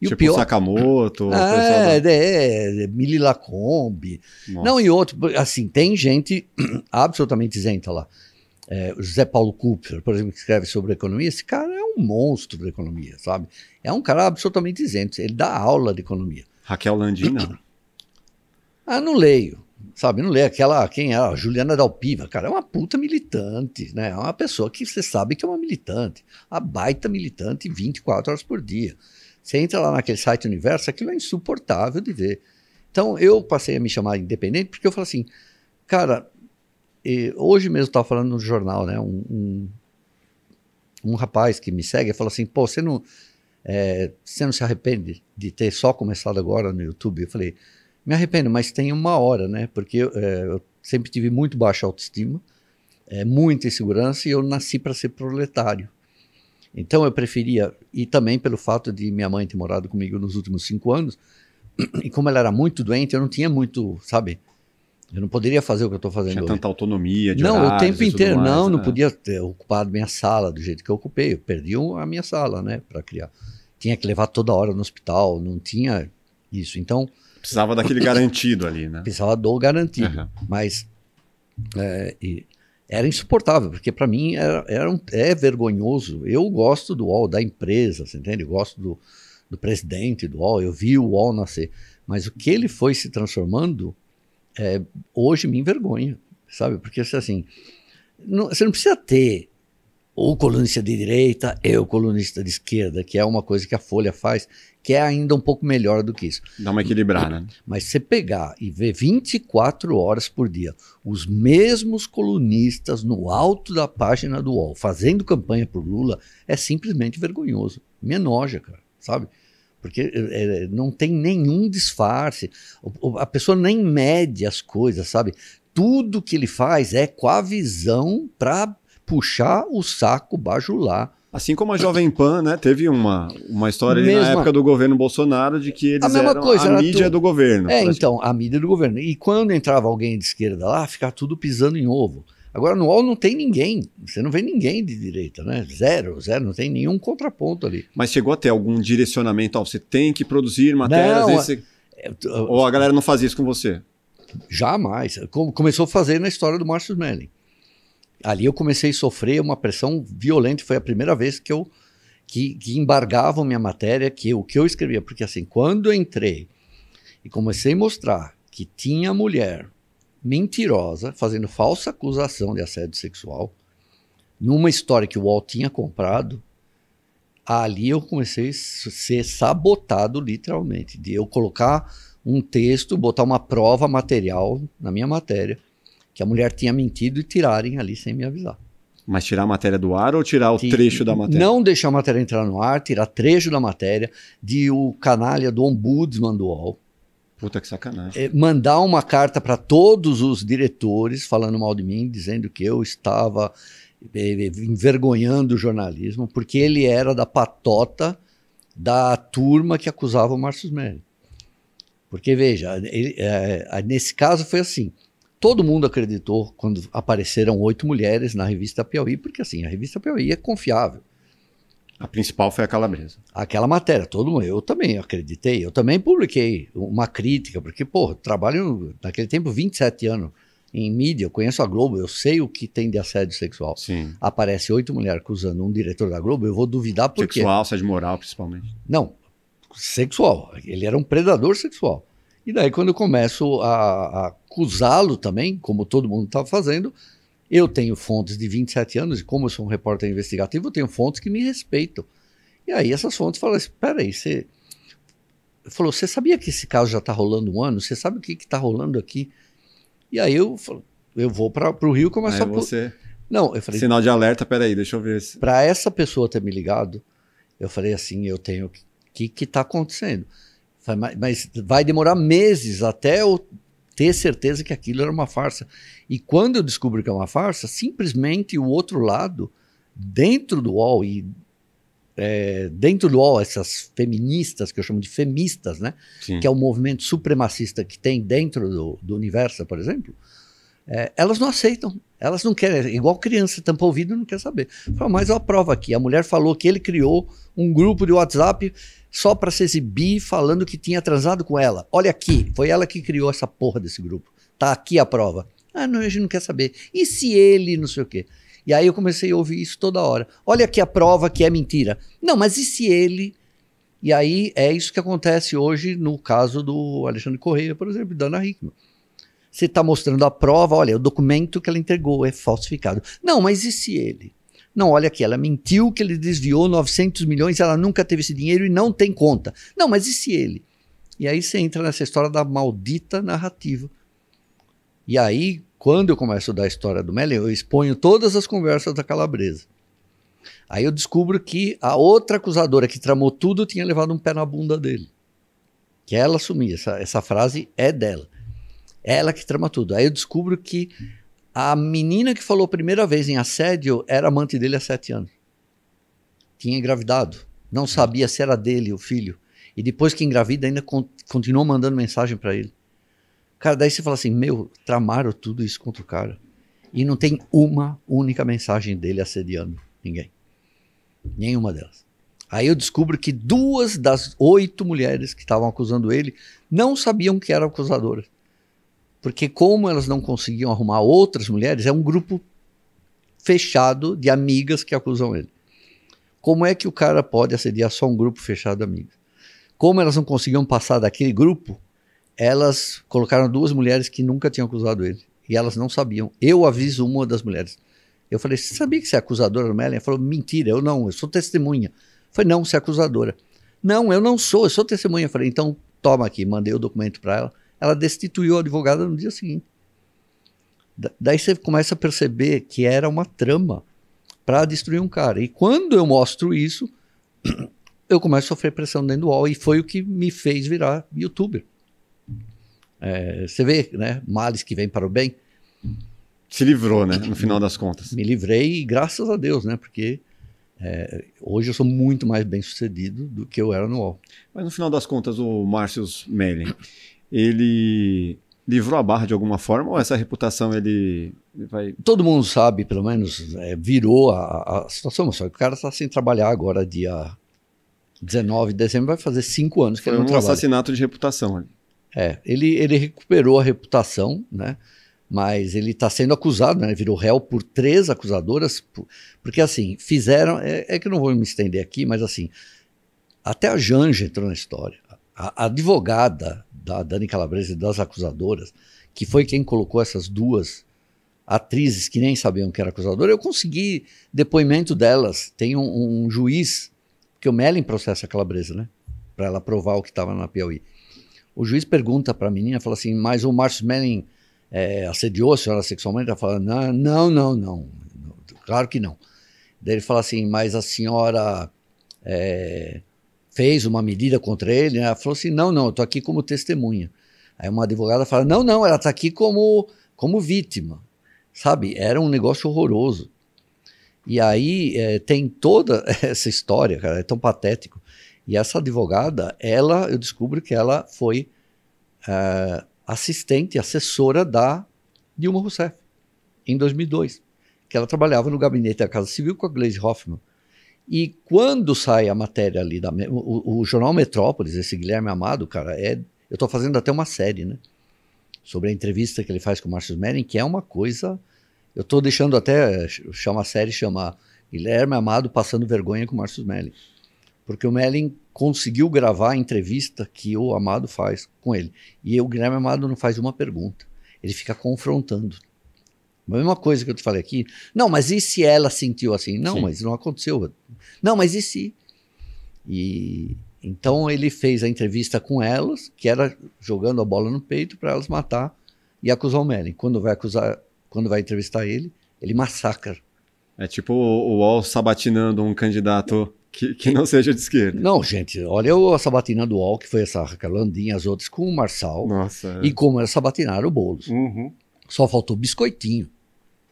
E tipo o pior, Sakamoto, é, da... é, é, Mili Lacombe. Nossa. Não, e outro, assim, tem gente absolutamente isenta lá. É, José Paulo Kupfer, por exemplo, que escreve sobre economia, esse cara é um monstro da economia, sabe? É um cara absolutamente isento, ele dá aula de economia. Raquel Landina? ah, não leio sabe? Não lê aquela, quem é? Juliana Dalpiva, cara, é uma puta militante, né? É uma pessoa que você sabe que é uma militante, a baita militante 24 horas por dia. Você entra lá naquele site Universo, aquilo é insuportável de ver. Então eu passei a me chamar independente porque eu falo assim, cara, hoje mesmo estava falando no jornal, né? Um, um, um, rapaz que me segue falou assim, pô, você não, é, você não se arrepende de ter só começado agora no YouTube? Eu falei, me arrependo, mas tem uma hora, né? Porque eu, é, eu sempre tive muito baixa autoestima, é, muita insegurança e eu nasci para ser proletário. Então eu preferia, e também pelo fato de minha mãe ter morado comigo nos últimos cinco anos, e como ela era muito doente, eu não tinha muito, sabe? Eu não poderia fazer o que eu estou fazendo. Tinha hoje. tanta autonomia de Não, horários, o tempo inteiro. Mais, não, né? não é. podia ter ocupado minha sala do jeito que eu ocupei. Eu perdi a minha sala, né, para criar. Tinha que levar toda hora no hospital, não tinha isso. Então, Precisava daquele garantido ali, né? Precisava do garantido. Uhum. Mas é, era insuportável, porque para mim era, era um, é vergonhoso. Eu gosto do UOL, da empresa, você entende? Eu gosto do, do presidente do UOL, eu vi o UOL nascer. Mas o que ele foi se transformando, é, hoje me envergonha, sabe? Porque assim, não, você não precisa ter o colunista de direita e o colunista de esquerda, que é uma coisa que a Folha faz, que é ainda um pouco melhor do que isso. Dá uma equilibrada, né? Mas você pegar e ver 24 horas por dia os mesmos colunistas no alto da página do UOL fazendo campanha por Lula é simplesmente vergonhoso. Me enoja, cara, sabe? Porque é, não tem nenhum disfarce. A pessoa nem mede as coisas, sabe? Tudo que ele faz é com a visão para puxar o saco, bajular. Assim como a Jovem Pan, né, teve uma, uma história mesma... na época do governo
Bolsonaro de que eles a mesma eram coisa, a mídia tu... do
governo. É, então, a mídia do governo. E quando entrava alguém de esquerda lá, ficava tudo pisando em ovo. Agora, no UOL não tem ninguém, você não vê ninguém de direita, né? Zero, zero, não tem nenhum contraponto ali.
Mas chegou até algum direcionamento, ó, você tem que produzir matérias, não, esse... É- é, ou a galera não fazia isso com você?
Jamais. Começou a fazer na história do Márcio Melling ali eu comecei a sofrer uma pressão violenta. Foi a primeira vez que eu que, que embargavam minha matéria, que o que eu escrevia, porque assim, quando eu entrei e comecei a mostrar que tinha mulher mentirosa fazendo falsa acusação de assédio sexual numa história que o UOL tinha comprado, ali eu comecei a ser sabotado literalmente, de eu colocar um texto, botar uma prova material na minha matéria que a mulher tinha mentido e tirarem ali sem me avisar.
Mas tirar a matéria do ar ou tirar o trecho da matéria? Não
deixar a matéria entrar no ar, tirar trecho da matéria, de o canalha do ombudsman do UOL. Puta que sacanagem. É, mandar uma carta para todos os diretores falando mal de mim, dizendo que eu estava é, envergonhando o jornalismo, porque ele era da patota da turma que acusava o Márcio Smeri. Porque, veja, ele, é, nesse caso foi assim todo mundo acreditou quando apareceram oito mulheres na revista Piauí, porque assim, a revista Piauí é confiável. A principal foi a calabresa. Aquela matéria, todo mundo, eu também acreditei, eu também publiquei uma crítica, porque, pô, trabalho naquele tempo 27 anos em mídia, eu conheço a Globo, eu sei o que tem de assédio sexual. Sim. Aparece oito mulheres acusando um diretor da Globo, eu vou duvidar por sexual, quê. Sexual, assédio moral, principalmente. Não, sexual. Ele era um predador sexual. E daí, quando eu começo a, a acusá-lo também, como todo mundo está fazendo. Eu tenho fontes de 27 anos, e como eu sou um repórter investigativo, eu tenho fontes que me respeitam. E aí essas fontes falam: espera assim, aí, você falou, você sabia que esse caso já está rolando um ano? Você sabe o que está rolando aqui? E aí eu falo, eu vou para o Rio começar a. Você... Não, eu falei. Sinal de alerta, peraí, deixa eu ver. Se... Para essa pessoa ter me ligado, eu falei assim: eu tenho. O que está acontecendo? Falei, mas, mas vai demorar meses até eu ter certeza que aquilo era uma farsa. E quando eu descubro que é uma farsa, simplesmente o outro lado, dentro do UOL e é, dentro do UOL, essas feministas, que eu chamo de feministas, né? Sim. Que é o movimento supremacista que tem dentro do, do universo, por exemplo, é, elas não aceitam. Elas não querem, igual criança, tampa ouvido e não quer saber. Fala, mas ó, a prova aqui. A mulher falou que ele criou um grupo de WhatsApp só para se exibir falando que tinha transado com ela. Olha aqui, foi ela que criou essa porra desse grupo. Tá aqui a prova. Ah, não, a gente não quer saber. E se ele, não sei o quê? E aí eu comecei a ouvir isso toda hora. Olha aqui a prova que é mentira. Não, mas e se ele? E aí é isso que acontece hoje no caso do Alexandre Correia, por exemplo, da Ana Hickman. Você está mostrando a prova, olha, o documento que ela entregou é falsificado. Não, mas e se ele? Não, olha aqui, ela mentiu que ele desviou 900 milhões, ela nunca teve esse dinheiro e não tem conta. Não, mas e se ele? E aí você entra nessa história da maldita narrativa. E aí, quando eu começo a dar a história do Mellon, eu exponho todas as conversas da Calabresa. Aí eu descubro que a outra acusadora que tramou tudo tinha levado um pé na bunda dele. Que ela assumia, essa, essa frase é dela. Ela que trama tudo. Aí eu descubro que a menina que falou a primeira vez em assédio era amante dele há sete anos. Tinha engravidado. Não sabia se era dele o filho. E depois que engravida, ainda con continuou mandando mensagem para ele. Cara, daí você fala assim: meu, tramaram tudo isso contra o cara. E não tem uma única mensagem dele assediando ninguém. Nenhuma delas. Aí eu descubro que duas das oito mulheres que estavam acusando ele não sabiam que eram acusadoras. Porque como elas não conseguiam arrumar outras mulheres, é um grupo fechado de amigas que acusam ele. Como é que o cara pode assediar só um grupo fechado de amigas? Como elas não conseguiam passar daquele grupo, elas colocaram duas mulheres que nunca tinham acusado ele. E elas não sabiam. Eu aviso uma das mulheres. Eu falei, você sabia que você é acusadora do Ela falou, mentira, eu não, eu sou testemunha. Eu falei, não, você é acusadora. Não, eu não sou, eu sou testemunha. Eu falei, então toma aqui, mandei o documento para ela ela destituiu a advogada no dia seguinte. Da daí você começa a perceber que era uma trama para destruir um cara. E quando eu mostro isso, eu começo a sofrer pressão dentro do UOL. E foi o que me fez virar youtuber. É, você vê, né? Males que vêm para o bem. Se livrou, né? No final das contas. Me livrei, e graças a Deus, né? Porque é, hoje eu sou muito mais bem sucedido do que eu era no UOL. Mas no final
das contas, o Márcio Melli, ele livrou a barra de alguma forma
ou essa reputação ele, vai. Todo mundo sabe, pelo menos, é, virou a, a situação, mas o cara está sem trabalhar agora, dia 19 de dezembro, vai fazer cinco anos que Foi ele não um trabalha. um assassinato de reputação ali. É, ele, ele recuperou a reputação, né? Mas ele está sendo acusado, né? Ele virou réu por três acusadoras, por, porque assim, fizeram. É, é que não vou me estender aqui, mas assim, até a Janja entrou na história a, advogada da Dani Calabresa e das acusadoras, que foi quem colocou essas duas atrizes que nem sabiam que era acusadora, eu consegui depoimento delas. Tem um, um juiz, que o Mellin processa a Calabresa, né? Para ela provar o que estava na Piauí. O juiz pergunta para a menina, fala assim, mas o Márcio Mellin é, assediou a senhora sexualmente? Ela fala, não, não, não, não, claro que não. Daí ele fala assim, mas a senhora... É, fez uma medida contra ele, né? ela falou assim: não, não, eu tô aqui como testemunha. Aí uma advogada fala: não, não, ela está aqui como, como vítima. Sabe? Era um negócio horroroso. E aí é, tem toda essa história, cara, é tão patético. E essa advogada, ela, eu descubro que ela foi eh, assistente, assessora da Dilma Rousseff, em 2002. Que ela trabalhava no gabinete da Casa Civil com a Gleisi Hoffmann. E quando sai a matéria ali, da, o, o, jornal Metrópolis, esse Guilherme Amado, cara, é, eu estou fazendo até uma série, né? Sobre a entrevista que ele faz com o Marcos Meren, que é uma coisa. Eu estou deixando até chama a série chamar Guilherme Amado passando vergonha com o Marcos Melling. Porque o Melling conseguiu gravar a entrevista que o Amado faz com ele. E o Guilherme Amado não faz uma pergunta. Ele fica confrontando. A mesma coisa que eu te falei aqui. Não, mas e se ela sentiu assim? Não, Sim. mas não aconteceu. Não, mas e se? E então ele fez a entrevista com elas, que era jogando a bola no peito para elas matar e acusar o Mellen. Quando vai acusar, quando vai entrevistar ele, ele massacra.
É tipo o UOL sabatinando um candidato que, que não seja de esquerda. Não, gente,
olha o sabatina do UOL, que foi essa Raquel as outras com o Marçal. Nossa. É. E como elas sabatinaram o Boulos. Uhum. Só faltou biscoitinho.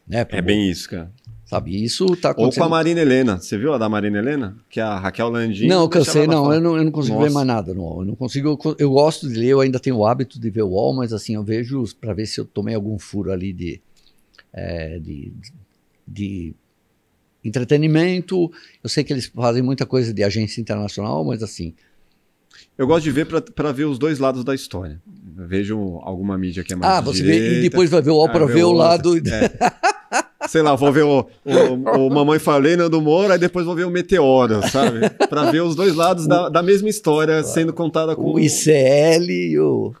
Né, é bem isso, cara. Sabe, isso tá acontecendo. Ou com a Marina
Helena. Você viu a da Marina Helena? Que a Raquel Landim. Não, eu cansei, não eu,
não. eu não consigo Nossa. ver mais nada. Não. Eu não consigo. Eu, eu, gosto de ler, eu ainda tenho o hábito de ver o UOL, mas assim, eu vejo para ver se eu tomei algum furo ali de, é, de, de entretenimento. Eu sei que eles fazem muita coisa de agência internacional, mas assim, eu
gosto de ver para ver os dois lados da história. Eu vejo alguma mídia que é mais. Ah, você direita, vê e depois vai ver o UOL para ah, ver, o lado. É. Sei lá, vou ver o, o, o Mamãe Falei, Nando Moura, e depois vou ver o Meteoro, sabe?
Para ver os dois lados da,
da mesma história sendo contada
com. O ICL e o.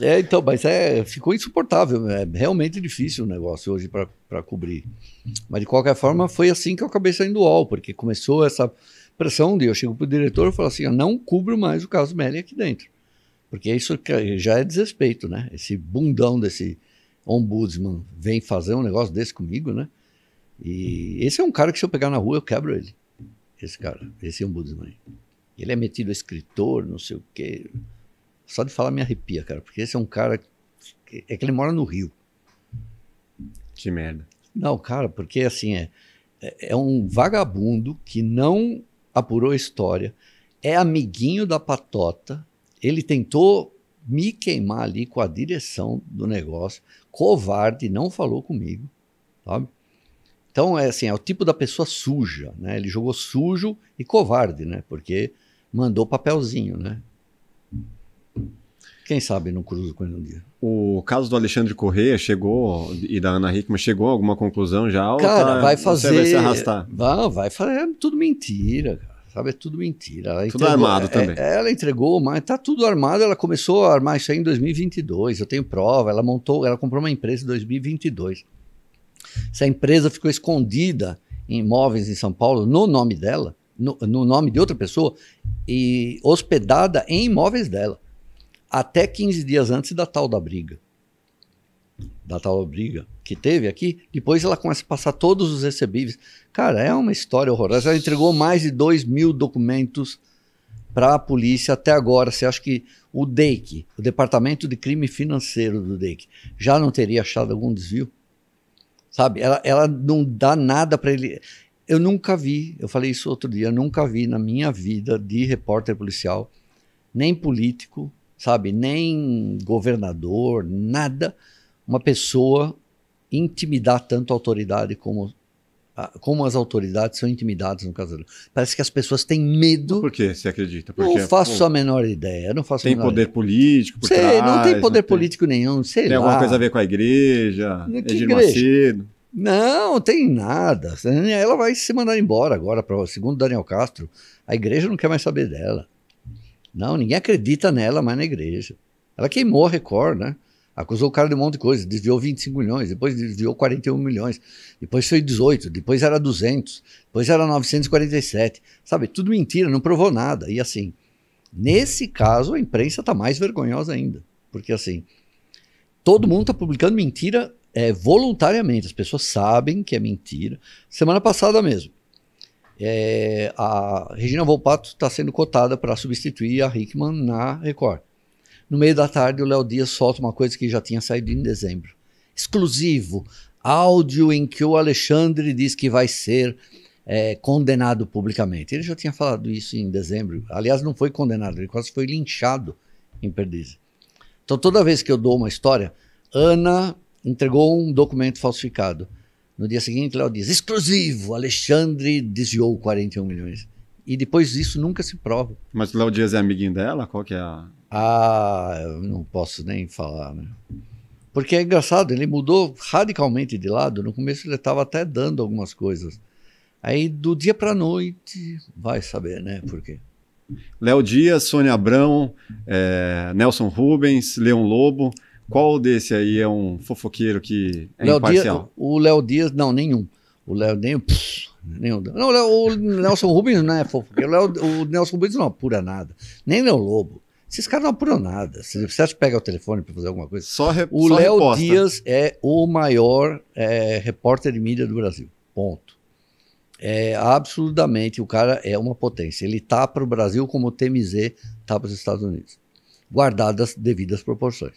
É, então, mas é, ficou insuportável. É realmente difícil o negócio hoje para cobrir. Mas de qualquer forma, foi assim que eu acabei saindo do UOL, porque começou essa pressão de eu chego para o diretor e falo assim: eu não cubro mais o caso Melli aqui dentro. Porque isso já é desrespeito, né? Esse bundão desse ombudsman vem fazer um negócio desse comigo, né? E esse é um cara que se eu pegar na rua eu quebro ele. Esse cara, esse ombudsman. Ele é metido a escritor, não sei o quê. Só de falar me arrepia, cara, porque esse é um cara. Que, é que ele mora no Rio. Que merda. Não, cara, porque assim é é, é um vagabundo que não apurou a história, é amiguinho da patota, ele tentou me queimar ali com a direção do negócio, covarde, não falou comigo, sabe? Então é assim, é o tipo da pessoa suja, né? Ele jogou sujo e covarde, né? Porque mandou papelzinho, né? Quem sabe não cruzo com ele um dia.
O caso do Alexandre Correia chegou e da Ana Hickman chegou a alguma conclusão já? Cara, tá, vai fazer. Você vai se arrastar.
Não, vai fazer. É tudo mentira, cara. Sabe, é tudo mentira. Ela tudo entregou, armado é, também. É, ela entregou, mas tá tudo armado. Ela começou a armar isso aí em 2022. Eu tenho prova. Ela montou, ela comprou uma empresa em 2022. Essa empresa ficou escondida em imóveis em São Paulo, no nome dela, no, no nome de outra pessoa, e hospedada em imóveis dela até 15 dias antes da tal da briga. Da tal briga que teve aqui, depois ela começa a passar todos os recebíveis. Cara, é uma história horrorosa. Ela entregou mais de 2 mil documentos para a polícia até agora. Você acha que o DEIC, o Departamento de Crime Financeiro do DEIC, já não teria achado algum desvio? Sabe? Ela, ela não dá nada para ele. Eu nunca vi, eu falei isso outro dia, eu nunca vi na minha vida de repórter policial, nem político, sabe? Nem governador, nada. Uma pessoa intimidar tanto a autoridade como como as autoridades são intimidadas no caso Parece que as pessoas têm medo. Por que você acredita? Porque, não é faço pô, a menor ideia. Não faço tem poder político por sei, trás, Não tem poder não político tem... nenhum, sei tem lá. Tem alguma coisa a ver com a igreja, que Edir igreja? Macedo. Não, tem nada. Ela vai se mandar embora agora, segundo Daniel Castro. A igreja não quer mais saber dela. Não, ninguém acredita nela mais na igreja. Ela queimou a Record, né? Acusou o cara de um monte de coisa, desviou 25 milhões, depois desviou 41 milhões, depois foi 18, depois era 200, depois era 947. Sabe, tudo mentira, não provou nada. E assim, nesse caso a imprensa está mais vergonhosa ainda, porque assim, todo mundo está publicando mentira é, voluntariamente, as pessoas sabem que é mentira. Semana passada mesmo, é, a Regina Volpato está sendo cotada para substituir a Hickman na Record. No meio da tarde, o Léo Dias solta uma coisa que já tinha saído em dezembro. Exclusivo. Áudio em que o Alexandre diz que vai ser é, condenado publicamente. Ele já tinha falado isso em dezembro. Aliás, não foi condenado, ele quase foi linchado em Perdizes. Então, toda vez que eu dou uma história, Ana entregou um documento falsificado. No dia seguinte, Léo diz: exclusivo, Alexandre desviou 41 milhões. E depois disso nunca se prova. Mas o Léo Dias é amiguinho dela? Qual que é a. Ah, eu não posso nem falar, né? Porque é engraçado, ele mudou radicalmente de lado. No começo ele estava até dando algumas coisas. Aí do dia para noite, vai saber, né? Por quê?
Léo Dias, Sônia Abrão, é, Nelson Rubens, Leão Lobo. Qual desse aí é um fofoqueiro que é Léo imparcial? Dias,
o Léo Dias, não, nenhum. O Léo nem. nenhum. Não, o, Léo, o Nelson Rubens não é fofoqueiro. O, Léo, o Nelson Rubens não apura nada. Nem Léo Lobo. Esses caras não apuram nada. Você acha que pega o telefone para fazer alguma coisa? Só O só Léo reposta. Dias é o maior é, repórter de mídia do Brasil. Ponto. É, absolutamente o cara é uma potência. Ele tá para o Brasil como o TMZ tá para os Estados Unidos. Guardadas devidas proporções.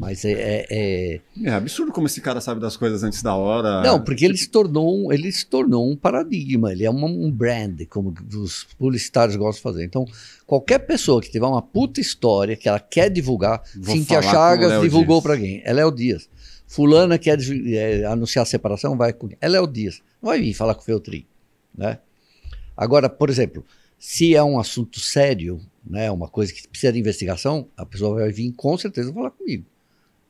Mas é, é, é, é, absurdo
como esse cara sabe das coisas antes da hora. Não, porque ele tipo
se tornou, ele se tornou um paradigma, ele é uma, um brand, como os publicitários gostam de fazer. Então, qualquer pessoa que tiver uma puta história que ela quer divulgar, que Cintia Chagas divulgou para ela É o Dias. Fulana quer é, anunciar a separação, vai com. É o Dias. vai vir falar com o Feltri. Né? Agora, por exemplo, se é um assunto sério, né, uma coisa que precisa de investigação, a pessoa vai vir com certeza falar comigo.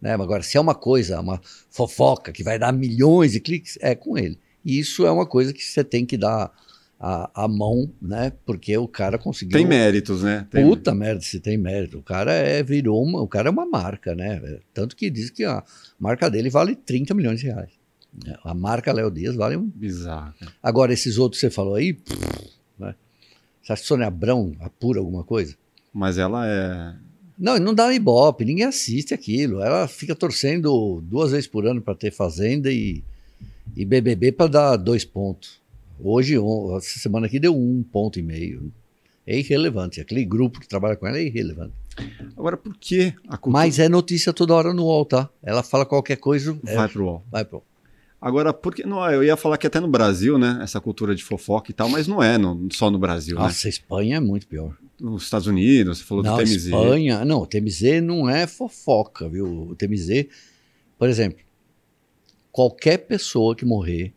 Né? Agora, se é uma coisa, uma fofoca que vai dar milhões de cliques, é com ele. E isso é uma coisa que você tem que dar a, a mão, né? Porque o cara conseguiu. Tem
méritos, né? Tem Puta
merda, se tem mérito. O cara é, virou uma. O cara é uma marca, né? Tanto que diz que a marca dele vale 30 milhões de reais. A marca Léo Dias vale um. Bizarro. Agora, esses outros que você falou aí. Pff, né? Você acha que Sônia Abrão apura alguma coisa? Mas ela é não, não dá ibope, ninguém assiste aquilo. Ela fica torcendo duas vezes por ano para ter Fazenda e, e BBB para dar dois pontos. Hoje, essa semana aqui deu um ponto e meio. É irrelevante. Aquele grupo que trabalha com ela é irrelevante. Agora, por que a cultura... Mas é notícia toda hora no UOL, tá? Ela fala qualquer coisa. Vai é... pro UOL. Vai pro UOL.
Agora, porque não, eu ia falar que até no Brasil, né, essa cultura de fofoca e tal, mas não é no, só no Brasil, né? Nossa, né? a
Espanha é muito pior.
Nos Estados Unidos, você falou não, do TMZ. Espanha,
não, o TMZ não é fofoca, viu? O TMZ, por exemplo, qualquer pessoa que morrer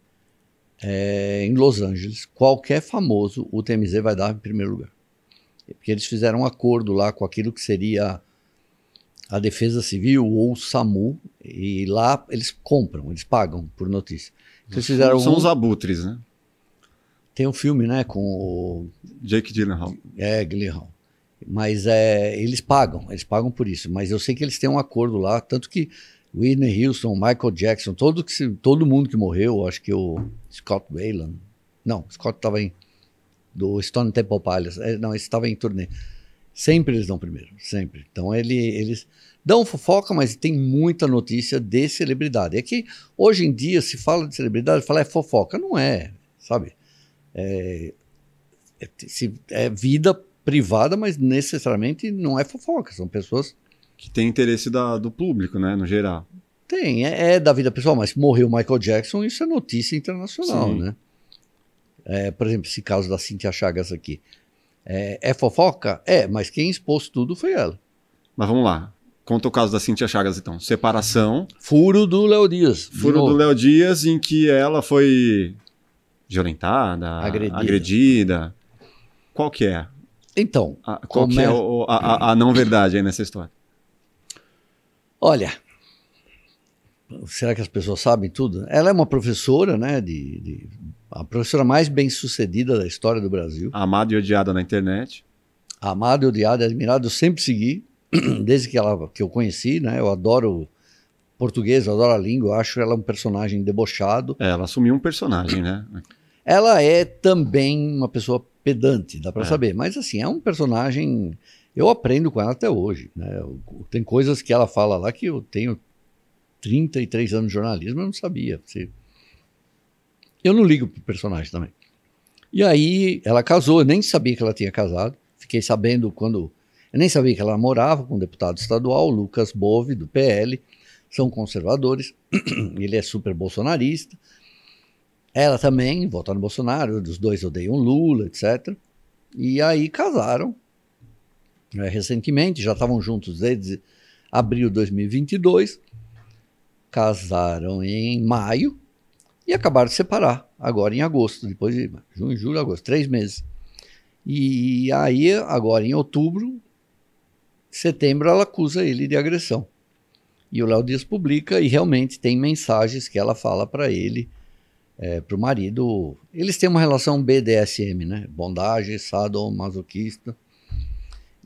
é, em Los Angeles, qualquer famoso, o TMZ vai dar em primeiro lugar. Porque eles fizeram um acordo lá com aquilo que seria a Defesa Civil ou o SAMU, e lá eles compram, eles pagam por notícia. Então, fizeram São os abutres, né? Tem um filme, né, com o... Jake Gyllenhaal. É, Gyllenhaal. Mas é, eles pagam, eles pagam por isso. Mas eu sei que eles têm um acordo lá, tanto que Whitney Houston, Michael Jackson, todo, que, todo mundo que morreu, acho que o Scott Wayland, não, Scott estava em, do Stone Temple Pilots, é, não, esse estava em turnê. Sempre eles dão primeiro, sempre. Então ele, eles dão fofoca, mas tem muita notícia de celebridade. É que hoje em dia se fala de celebridade, fala é fofoca. Não é, sabe? É, é, se, é vida privada, mas necessariamente não é fofoca. São pessoas. Que tem interesse da, do público, né, no geral. Tem, é, é, da vida pessoal, mas morreu Michael Jackson, isso é notícia internacional, Sim. né? É, por exemplo, esse caso da Cintia Chagas aqui. É, é fofoca? É, mas quem expôs tudo foi ela.
Mas vamos lá. Conta o caso da Cintia Chagas, então. Separação.
Furo do Léo Dias. Furo do Léo
Dias, em que ela foi violentada, agredida. agredida. Qual que é? Então. A,
qual que é, é o, a, a,
a não verdade aí nessa história?
Olha, será que as pessoas sabem tudo? Ela é uma professora, né, de, de a professora mais bem sucedida da história do Brasil. Amada e odiada na internet. Amada, odiada, admirada, eu sempre segui, desde que, ela, que eu conheci, né? Eu adoro português, eu adoro a língua, eu acho ela um personagem debochado. É, ela assumiu um personagem, né? Ela é também uma pessoa pedante, dá para é. saber. Mas assim, é um personagem. Eu aprendo com ela até hoje. Né? Eu, tem coisas que ela fala lá que eu tenho 33 anos de jornalismo, eu não sabia. Você, eu não ligo pro personagem também. E aí ela casou, eu nem sabia que ela tinha casado. Fiquei sabendo quando. Eu nem sabia que ela morava com um deputado estadual, Lucas Bove, do PL. São conservadores. Ele é super bolsonarista. Ela também votou no Bolsonaro, os dois odeiam Lula, etc. E aí casaram né, recentemente, já estavam juntos desde abril de 2022. Casaram em maio e acabaram de separar, agora em agosto, depois de junho, julho, agosto, três meses. E aí, agora em outubro, setembro, ela acusa ele de agressão. E o Léo Dias publica e realmente tem mensagens que ela fala para ele, é, para o marido. Eles têm uma relação BDSM, né? Bondage, sadomasoquista,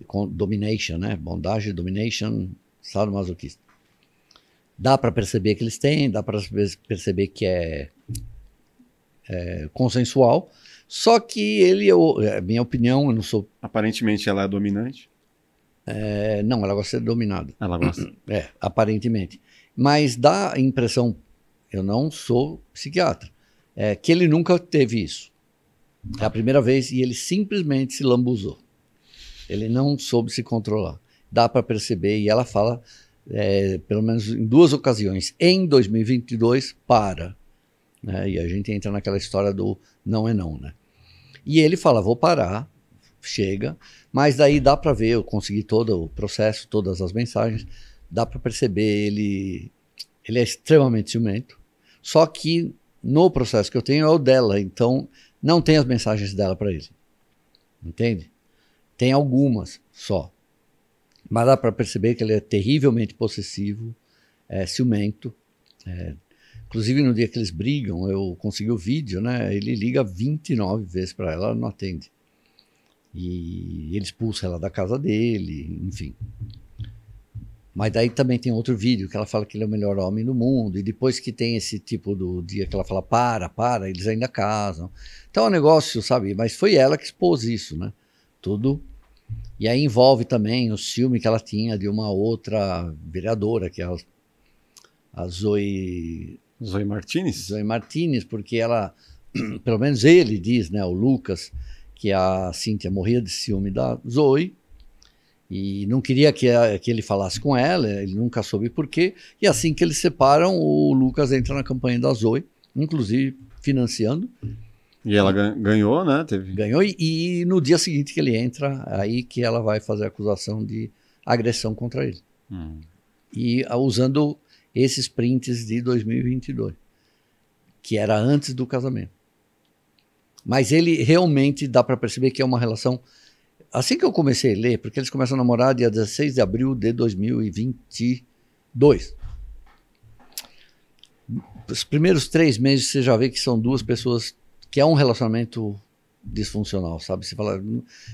com domination, né? Bondage, domination, sadomasoquista. Dá para perceber que eles têm, dá para perceber que é, é, consensual. Só que ele, eu, é, minha opinião, eu não sou. Aparentemente ela é dominante? É, não, ela gosta de ser dominada. Ela gosta. É, aparentemente. Mas dá a impressão, eu não sou psiquiatra, é, que ele nunca teve isso. É a primeira vez e ele simplesmente se lambuzou. Ele não soube se controlar. Dá para perceber e ela fala é, pelo menos em duas ocasiões, em 2022 para. Né? E a gente entra naquela história do não é não, né? E ele fala, vou parar, chega, mas daí dá para ver, eu consegui todo o processo, todas as mensagens, dá para perceber ele ele é extremamente ciumento. Só que no processo que eu tenho é o dela, então não tem as mensagens dela para ele. Entende? Tem algumas só. Mas dá para perceber que ele é terrivelmente possessivo, é, ciumento. É, inclusive, no dia que eles brigam, eu consegui o vídeo, né? Ele liga 29 vezes para ela, ela não atende. E ele expulsa ela da casa dele, enfim. Mas daí também tem outro vídeo que ela fala que ele é o melhor homem do mundo. E depois que tem esse tipo do dia que ela fala para, para, eles ainda casam. Então é um negócio, sabe? Mas foi ela que expôs isso, né? Tudo e aí envolve também o ciúme que ela tinha de uma outra vereadora, que é a, a Zoe. Zoe Martinez? Zoe Martinez, porque ela, pelo menos ele diz, né, o Lucas, que a Cíntia morria de ciúme da Zoe e não queria que, a, que ele falasse com ela, ele nunca soube porquê. E assim que eles separam, o Lucas entra na campanha da Zoe, inclusive financiando. E ela ganhou, né? Teve... Ganhou e, e, no dia seguinte que ele entra, aí que ela vai fazer a acusação de agressão contra ele. Hum. E a, ah, usando esses prints de 2022, que era antes do casamento. Mas ele realmente dá para perceber que é uma relação. Assim que eu comecei a ler, porque eles começam a namorar dia 16 de abril de 2022 os primeiros três meses você já vê que são duas pessoas que é um relacionamento disfuncional, sabe? Você fala,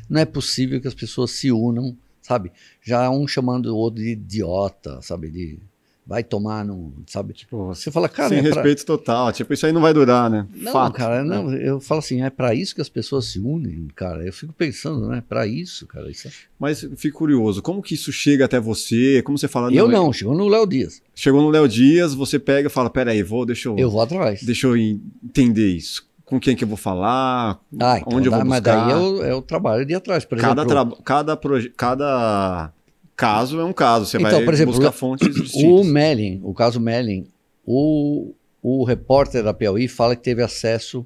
não é possível que as pessoas se unam, sabe? Já um chamando o outro de idiota, sabe? De vai tomar no, sabe? Tipo, você fala, cara, sem é respeito pra... total, tipo, isso aí não vai durar, né? Não, Fato, cara, né? não, eu falo assim, é para isso que as pessoas se unem, cara. Eu fico pensando, né, para isso, cara, isso é... Mas fico curioso,
como que isso chega até você? Como você fala, Eu não, não é- chegou no Léo Dias. Chegou no Léo Dias, você pega e fala, peraí, vou, deixa eu Eu vou atrás. Deixa eu entender isso com quem que eu vou falar,
ah, então onde dá, eu vou buscar. Mas daí é o,
é o trabalho de atrás, por cada exemplo. Cada, cada caso é um caso, você então, vai por exemplo, buscar fontes distintas. O
Mellin, o caso Melling, o, o repórter da Piauí fala que teve acesso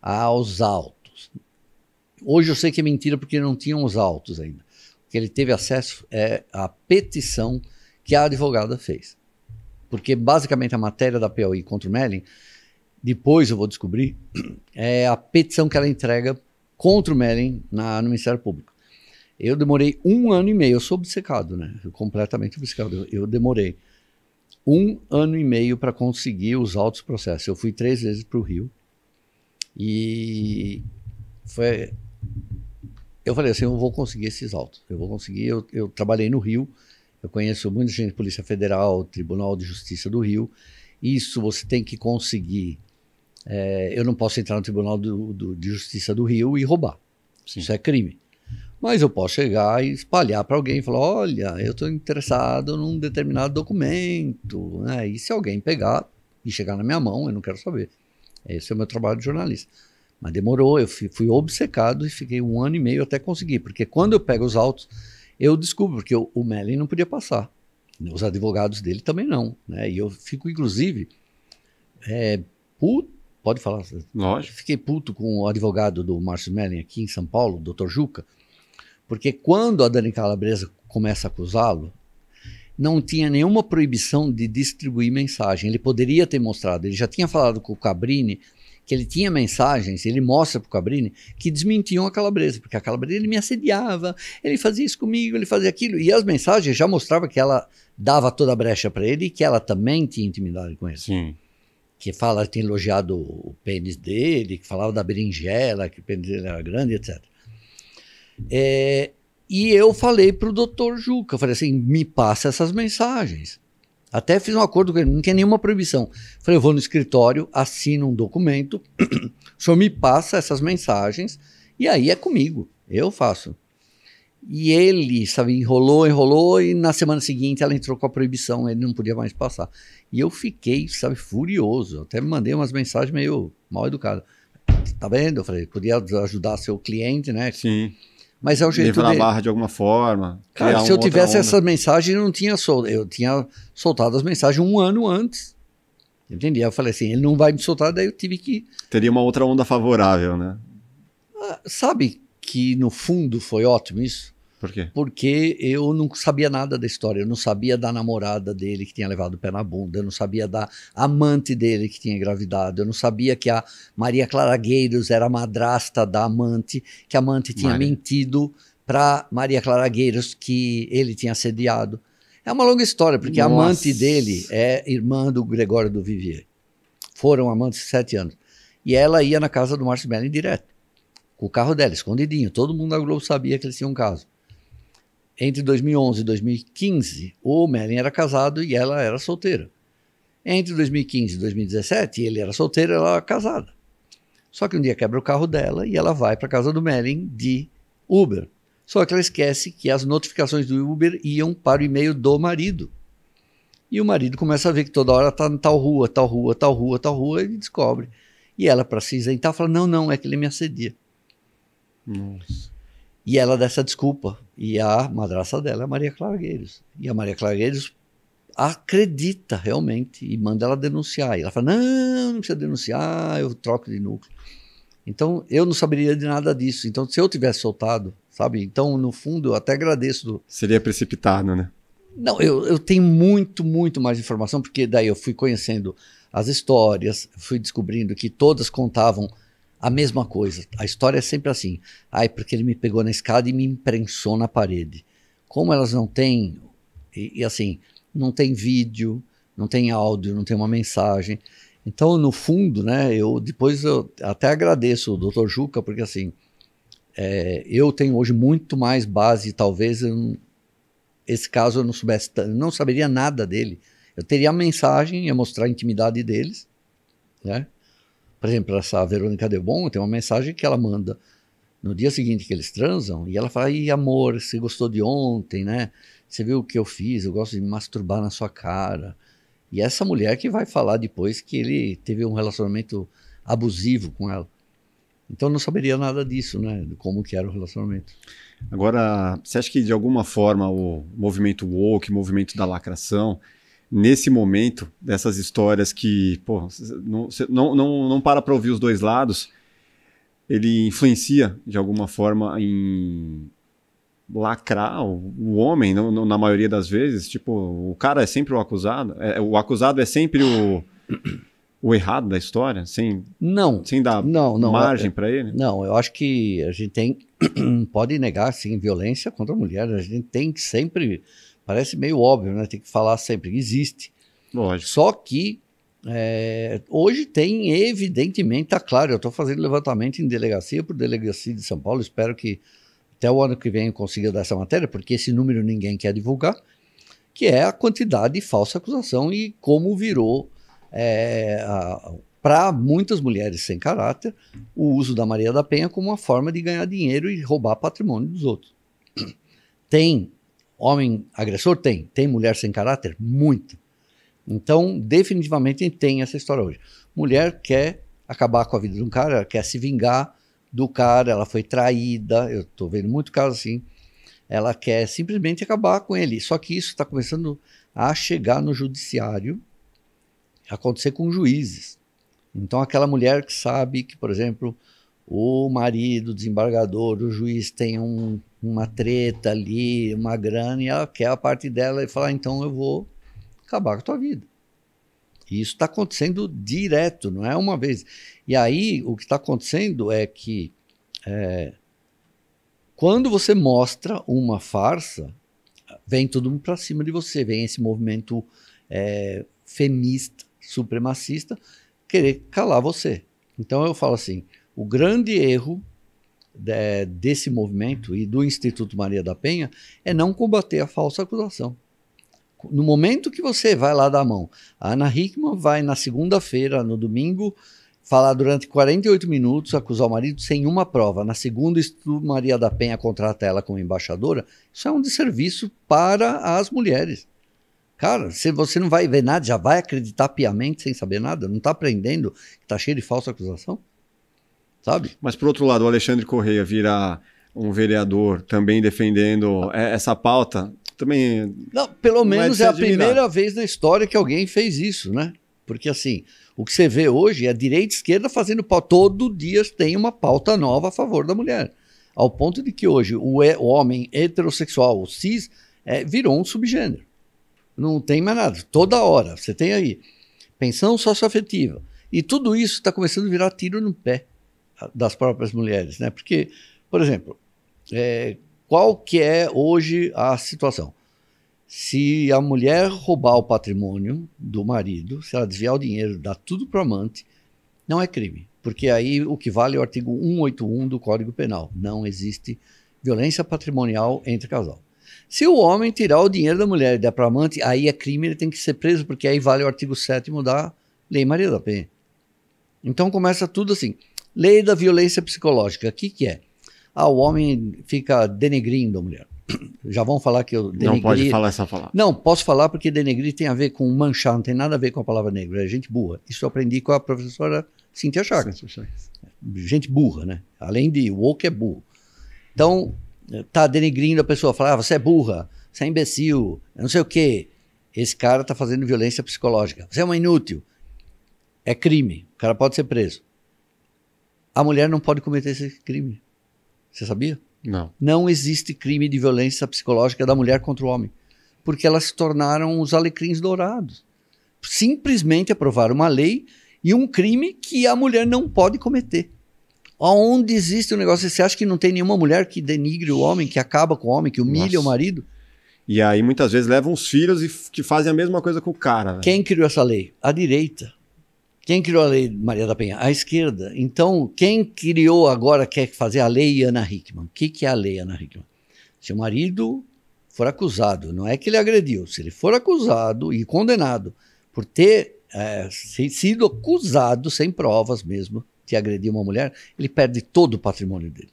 aos autos. Hoje eu sei que é mentira porque não tinham os autos ainda. O que ele teve acesso é a petição que a advogada fez. Porque basicamente a matéria da Piauí contra o Melling depois eu vou descobrir, é a petição que ela entrega contra o Mellen na, no Ministério Público. Eu demorei um ano e meio, eu sou obcecado, né? Eu completamente obcecado. Eu, eu demorei um ano e meio para conseguir os altos processos. Eu fui três vezes para o Rio e foi. Eu falei assim, eu vou conseguir esses autos. Eu vou conseguir. Eu, eu trabalhei no Rio, eu conheço muita gente, Polícia Federal, Tribunal de Justiça do Rio. Isso você tem que conseguir é, eu não posso entrar no Tribunal do, do, de Justiça do Rio e roubar. Sim. Isso é crime. Mas eu posso chegar e espalhar para alguém e falar: olha, eu estou interessado num determinado documento. Né? E se alguém pegar e chegar na minha mão, eu não quero saber. Esse é o meu trabalho de jornalista. Mas demorou, eu fui, fui obcecado e fiquei um ano e meio até conseguir. Porque quando eu pego os autos, eu descubro, porque o, o Mellin não podia passar. Os advogados dele também não. Né? E eu fico, inclusive, é, puto Pode falar. Lógico. Fiquei puto com o advogado do Márcio Melling aqui em São Paulo, o Dr. Juca, porque quando a Dani Calabresa começa a acusá-lo, não tinha nenhuma proibição de distribuir mensagem. Ele poderia ter mostrado. Ele já tinha falado com o Cabrini que ele tinha mensagens, ele mostra para o Cabrini, que desmentiam a Calabresa, porque a Calabresa ele me assediava, ele fazia isso comigo, ele fazia aquilo. E as mensagens já mostravam que ela dava toda a brecha para ele e que ela também tinha intimidade com ele. Sim que fala, tem elogiado o pênis dele, que falava da berinjela, que o pênis dele era grande, etc. É, e eu falei para o doutor Juca, falei assim, me passa essas mensagens. Até fiz um acordo com ele, não tem nenhuma proibição. Falei, eu vou no escritório, assino um documento, o senhor me passa essas mensagens e aí é comigo, eu faço. E ele, sabe, enrolou, enrolou, e na semana seguinte ela entrou com a proibição, ele não podia mais passar. E eu fiquei, sabe, furioso. Até me mandei umas mensagens meio mal educadas. Tá vendo? Eu falei, podia ajudar seu cliente, né? Sim. Mas é o jeito Levar dele. na barra de alguma forma. Cara, se eu tivesse essas mensagens, eu não tinha soltado. Eu tinha soltado as mensagens um ano antes. Entendi. Eu falei assim, ele não vai me soltar, daí eu tive que. Teria uma outra onda favorável, né? Ah, sabe que no fundo foi ótimo isso? Por quê? Porque eu não sabia nada da história. Eu não sabia da namorada dele que tinha levado o pé na bunda. Eu não sabia da amante dele que tinha engravidado. Eu não sabia que a Maria Clara Gueiros era madrasta da amante, que a amante tinha Maria. mentido para Maria Clara Gueiros que ele tinha assediado. É uma longa história, porque Nossa. a amante dele é irmã do Gregório do Vivier. Foram amantes sete anos. E ela ia na casa do Márcio Belli direto, com o carro dela, escondidinho. Todo mundo da Globo sabia que eles tinham um caso. Entre 2011 e 2015, o Merlin era casado e ela era solteira. Entre 2015 e 2017, ele era solteiro e ela era casada. Só que um dia quebra o carro dela e ela vai para casa do Merlin de Uber. Só que ela esquece que as notificações do Uber iam para o e-mail do marido. E o marido começa a ver que toda hora está em tal rua, tal rua, tal rua, tal rua, e descobre. E ela, para se isentar, fala: Não, não, é que ele me assedia. Nossa. E ela dá essa desculpa e a madraça dela é a Maria Clargueiros. E a Maria Clargueiros acredita realmente e manda ela denunciar. E ela fala: não, não precisa denunciar, eu troco de núcleo. Então eu não saberia de nada disso. Então se eu tivesse soltado, sabe? Então no fundo eu até agradeço. Do... Seria precipitado, né? Não, eu, eu tenho muito, muito mais informação, porque daí eu fui conhecendo as histórias, fui descobrindo que todas contavam a mesma coisa. A história é sempre assim. Ai, porque ele me pegou na escada e me imprensou na parede. Como elas não têm, e, e assim, não tem vídeo, não tem áudio, não tem uma mensagem. Então, no fundo, né, eu depois eu até agradeço o Dr. Juca, porque assim, é, eu tenho hoje muito mais base, talvez eu, esse caso eu não soubesse, eu não saberia nada dele. Eu teria a mensagem, ia mostrar a intimidade deles, né? Por exemplo, essa Verônica Bom tem uma mensagem que ela manda no dia seguinte que eles transam e ela fala: "E amor, você gostou de ontem, né? Você viu o que eu fiz? Eu gosto de me masturbar na sua cara". E essa mulher que vai falar depois que ele teve um relacionamento abusivo com ela. Então não saberia nada disso, né? como que era o relacionamento. Agora,
você acha que de alguma
forma o
movimento woke, o movimento da lacração, nesse momento, dessas histórias que pô, não, não, não, não para para ouvir os dois lados, ele influencia de alguma forma em lacrar o, o homem, na maioria das vezes. Tipo, o cara é sempre o acusado, é, o acusado é sempre o.
o errado da história, sem não, sem dar não, não, é, margem para ele? Não, eu acho que a gente tem pode negar sim violência contra a mulher, a gente tem que sempre Parece meio óbvio, né? Tem que falar sempre. Existe. Lógico. Só que é, hoje tem, evidentemente, tá claro, eu estou fazendo levantamento em delegacia por delegacia de São Paulo, espero que até o ano que vem eu consiga dar essa matéria, porque esse número ninguém quer divulgar, que é a quantidade de falsa acusação e como virou é, para muitas mulheres sem caráter o uso da Maria da Penha como uma forma de ganhar dinheiro e roubar patrimônio dos outros. Tem Homem agressor? Tem. Tem mulher sem caráter? Muita. Então, definitivamente tem essa história hoje. Mulher quer acabar com a vida de um cara, ela quer se vingar do cara, ela foi traída. Eu estou vendo muito caso assim. Ela quer simplesmente acabar com ele. Só que isso está começando a chegar no judiciário, acontecer com juízes. Então, aquela mulher que sabe que, por exemplo, o marido, o desembargador, o juiz tem um, uma treta ali, uma grana, e ela quer a parte dela e fala: ah, então eu vou acabar com a tua vida. E isso está acontecendo direto, não é uma vez. E aí o que está acontecendo é que é, quando você mostra uma farsa, vem todo mundo para cima de você, vem esse movimento é, femista, supremacista, querer calar você. Então eu falo assim: o grande erro de, é, desse movimento e do Instituto Maria da Penha é não combater a falsa acusação. No momento que você vai lá dar a mão, a Ana Hickman vai na segunda-feira, no domingo, falar durante 48 minutos, acusar o marido sem uma prova. Na segunda, o Instituto Maria da Penha contrata ela como embaixadora. Isso é um desserviço para as mulheres. Cara, se você não vai ver nada, já vai acreditar piamente sem saber nada, não está aprendendo, está cheio de falsa acusação?
sabe? Mas, por outro lado, o Alexandre Correia virar um vereador também defendendo é, essa pauta,
também. Não, pelo não é menos é, é a primeira vez na história que alguém fez isso, né? Porque, assim, o que você vê hoje é a direita e a esquerda fazendo pauta. Todo dia tem uma pauta nova a favor da mulher. Ao ponto de que hoje o, o homem heterossexual, o cis, é, virou um subgênero. Não tem mais nada. Toda hora você tem aí pensão socioafetiva. E tudo isso está começando a virar tiro no pé das próprias mulheres, né? Porque, por exemplo, é, qual que é hoje a situação? Se a mulher roubar o patrimônio do marido, se ela desviar o dinheiro, dar tudo para o amante, não é crime, porque aí o que vale é o artigo 181 do Código Penal. Não existe violência patrimonial entre casal. Se o homem tirar o dinheiro da mulher e der para amante, aí é crime, ele tem que ser preso, porque aí vale o artigo 7 da Lei Maria da Penha. Então começa tudo assim. Lei da violência psicológica, o que, que é? Ah, o homem fica denegrindo a mulher. Já vão falar que eu denegri... Não pode falar essa palavra. Não, posso falar porque denegrir tem a ver com manchar, não tem nada a ver com a palavra negra, é gente burra. Isso eu aprendi com a professora Cintia Chagas. É, gente burra, né? Além de woke é burro. Então, tá denegrindo a pessoa, falar, ah, você é burra, você é imbecil, não sei o quê. Esse cara tá fazendo violência psicológica. Você é uma inútil. É crime, o cara pode ser preso a mulher não pode cometer esse crime. Você sabia? Não. Não existe crime de violência psicológica da mulher contra o homem. Porque elas se tornaram os alecrins dourados. Simplesmente aprovaram uma lei e um crime que a mulher não pode cometer. Onde existe o um negócio? Você acha que não tem nenhuma mulher que denigre o homem, que acaba com o homem, que humilha Nossa. o marido? E aí muitas vezes levam os filhos e que fazem a mesma coisa com o cara. Né? Quem criou essa lei? A direita. Quem criou a lei Maria da Penha? A esquerda. Então, quem criou agora quer fazer a lei Ana Hickman? O que, que é a lei Ana Hickman? Se o marido for acusado, não é que ele agrediu, se ele for acusado e condenado por ter é, sido acusado, sem provas mesmo, de agredir uma mulher, ele perde todo o patrimônio dele.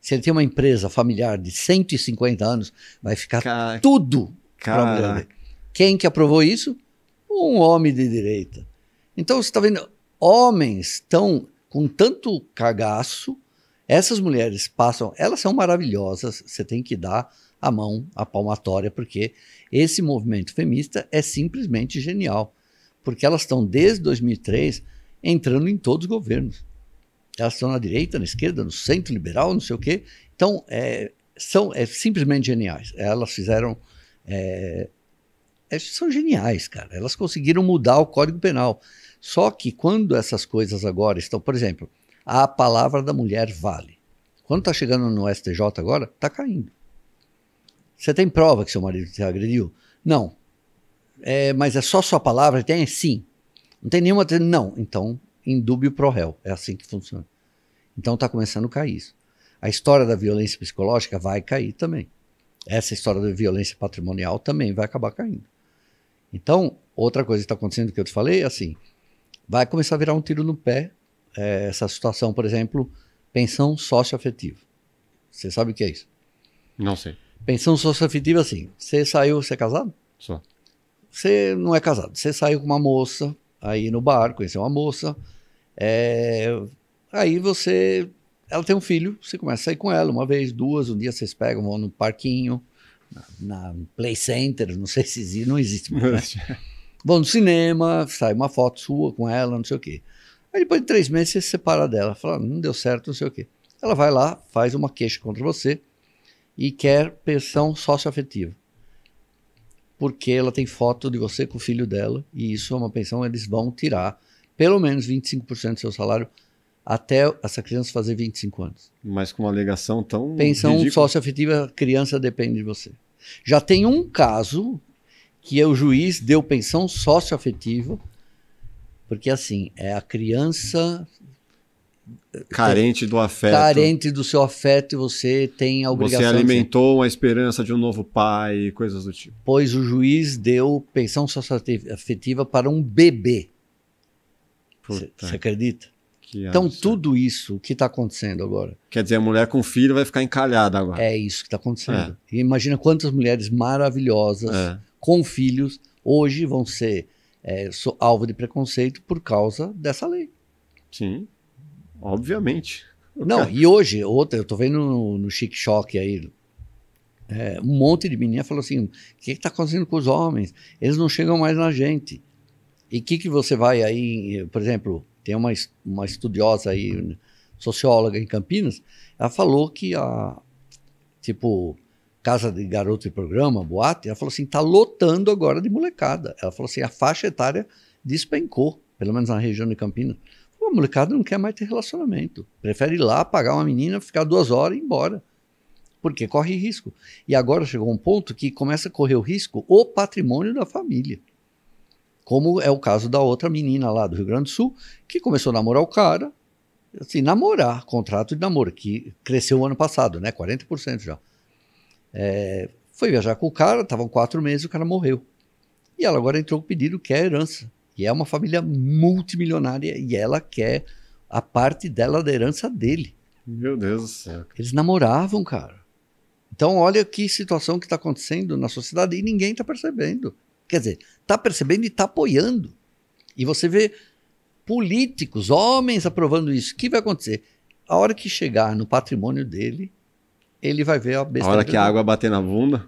Se ele tem uma empresa familiar de 150 anos, vai ficar Car... tudo para a mulher dele. Quem que aprovou isso? Um homem de direita. Então você está vendo, homens estão com tanto cagaço, essas mulheres passam, elas são maravilhosas, você tem que dar a mão, a palmatória, porque esse movimento feminista é simplesmente genial. Porque elas estão, desde 2003, entrando em todos os governos. Elas estão na direita, na esquerda, no centro liberal, não sei o quê. Então, é, são é, simplesmente geniais. Elas fizeram. É, é são geniais, cara. Elas conseguiram mudar o Código Penal. Só que quando essas coisas agora estão, por exemplo, a palavra da mulher vale. Quando está chegando no STJ agora, está caindo. Você tem prova que seu marido te agrediu? Não. É, mas é só sua palavra? Tem? Sim. Não tem nenhuma. Não. Então, indúbio pro réu. É assim que funciona. Então está começando a cair isso. A história da violência psicológica vai cair também. Essa história da violência patrimonial também vai acabar caindo. Então, outra coisa que está acontecendo que eu te falei é assim: vai começar a virar um tiro no pé é, essa situação, por exemplo, pensão socioafetiva. Você sabe o que é isso? Não sei. Pensão socioafetiva, assim, você saiu, você é casado? Só. Você não é casado, você saiu com uma moça, aí no bar, conheceu uma moça, é, aí você, ela tem um filho, você começa a sair com ela uma vez, duas, um dia vocês pegam, vão no parquinho, na, na Play Center, não sei se existe, não existe mais, né? Vão no cinema, sai uma foto sua com ela, não sei o quê. Aí depois de três meses você se separa dela, fala, ah, não deu certo, não sei o quê. Ela vai lá, faz uma queixa contra você e quer pensão socioafetiva. Porque ela tem foto de você com o filho dela e isso é uma pensão, eles vão tirar pelo menos 25% do seu salário até essa criança fazer 25 anos. Mas com uma alegação tão. Pensão ridícula. socioafetiva, a criança depende de você. Já tem um caso que é o juiz deu pensão socioafetiva, porque assim, é a criança eh, carente do afeto. Carente do seu afeto e você tem a obrigação. Você alimentou
de... a esperança de um novo pai, coisas
do tipo. Pois o juiz deu pensão socioafetiva para um bebê. Você acredita? então, tudo isso o que está acontecendo agora.
Quer dizer, a mulher com filho vai ficar encalhada agora. É
isso que está acontecendo. É. E imagina quantas mulheres maravilhosas é com filhos hoje vão ser é, alvo de preconceito por causa dessa lei. Sim, obviamente. Não, e hoje, outra, eu tô vendo no, no Chic Choque aí, é, um monte de menina falou assim: o que está acontecendo com os homens? Eles não chegam mais na gente. E o que, que você vai aí, por exemplo, tem uma, uma estudiosa aí, socióloga em Campinas, ela falou que a, tipo, casa de garoto de programa, boate, ela falou assim: tá lotando agora de molecada. Ela falou assim: a faixa etária despencou, pelo menos na região de Campinas. A molecada não quer mais ter relacionamento. Prefere ir lá, pagar uma menina, ficar duas horas e ir embora. Porque corre risco. E agora chegou um ponto que começa a correr o risco o patrimônio da família. Como é o caso da outra menina lá do Rio Grande do Sul, que começou a namorar o cara, assim, namorar, contrato de namoro, que cresceu o ano passado, né? 40% já. É, foi viajar com o cara, estavam quatro meses, o cara morreu. E ela agora entrou com o pedido que é herança. E é uma família multimilionária e ela quer a parte dela da herança dele. Meu Deus do céu. Eles namoravam, cara. Então, olha que situação que está acontecendo na sociedade e ninguém está percebendo. Quer dizer, está percebendo e está apoiando. E você vê políticos, homens aprovando isso. O que vai acontecer? A hora que chegar no patrimônio dele, ele vai ver a besta. A hora que a água bater na bunda.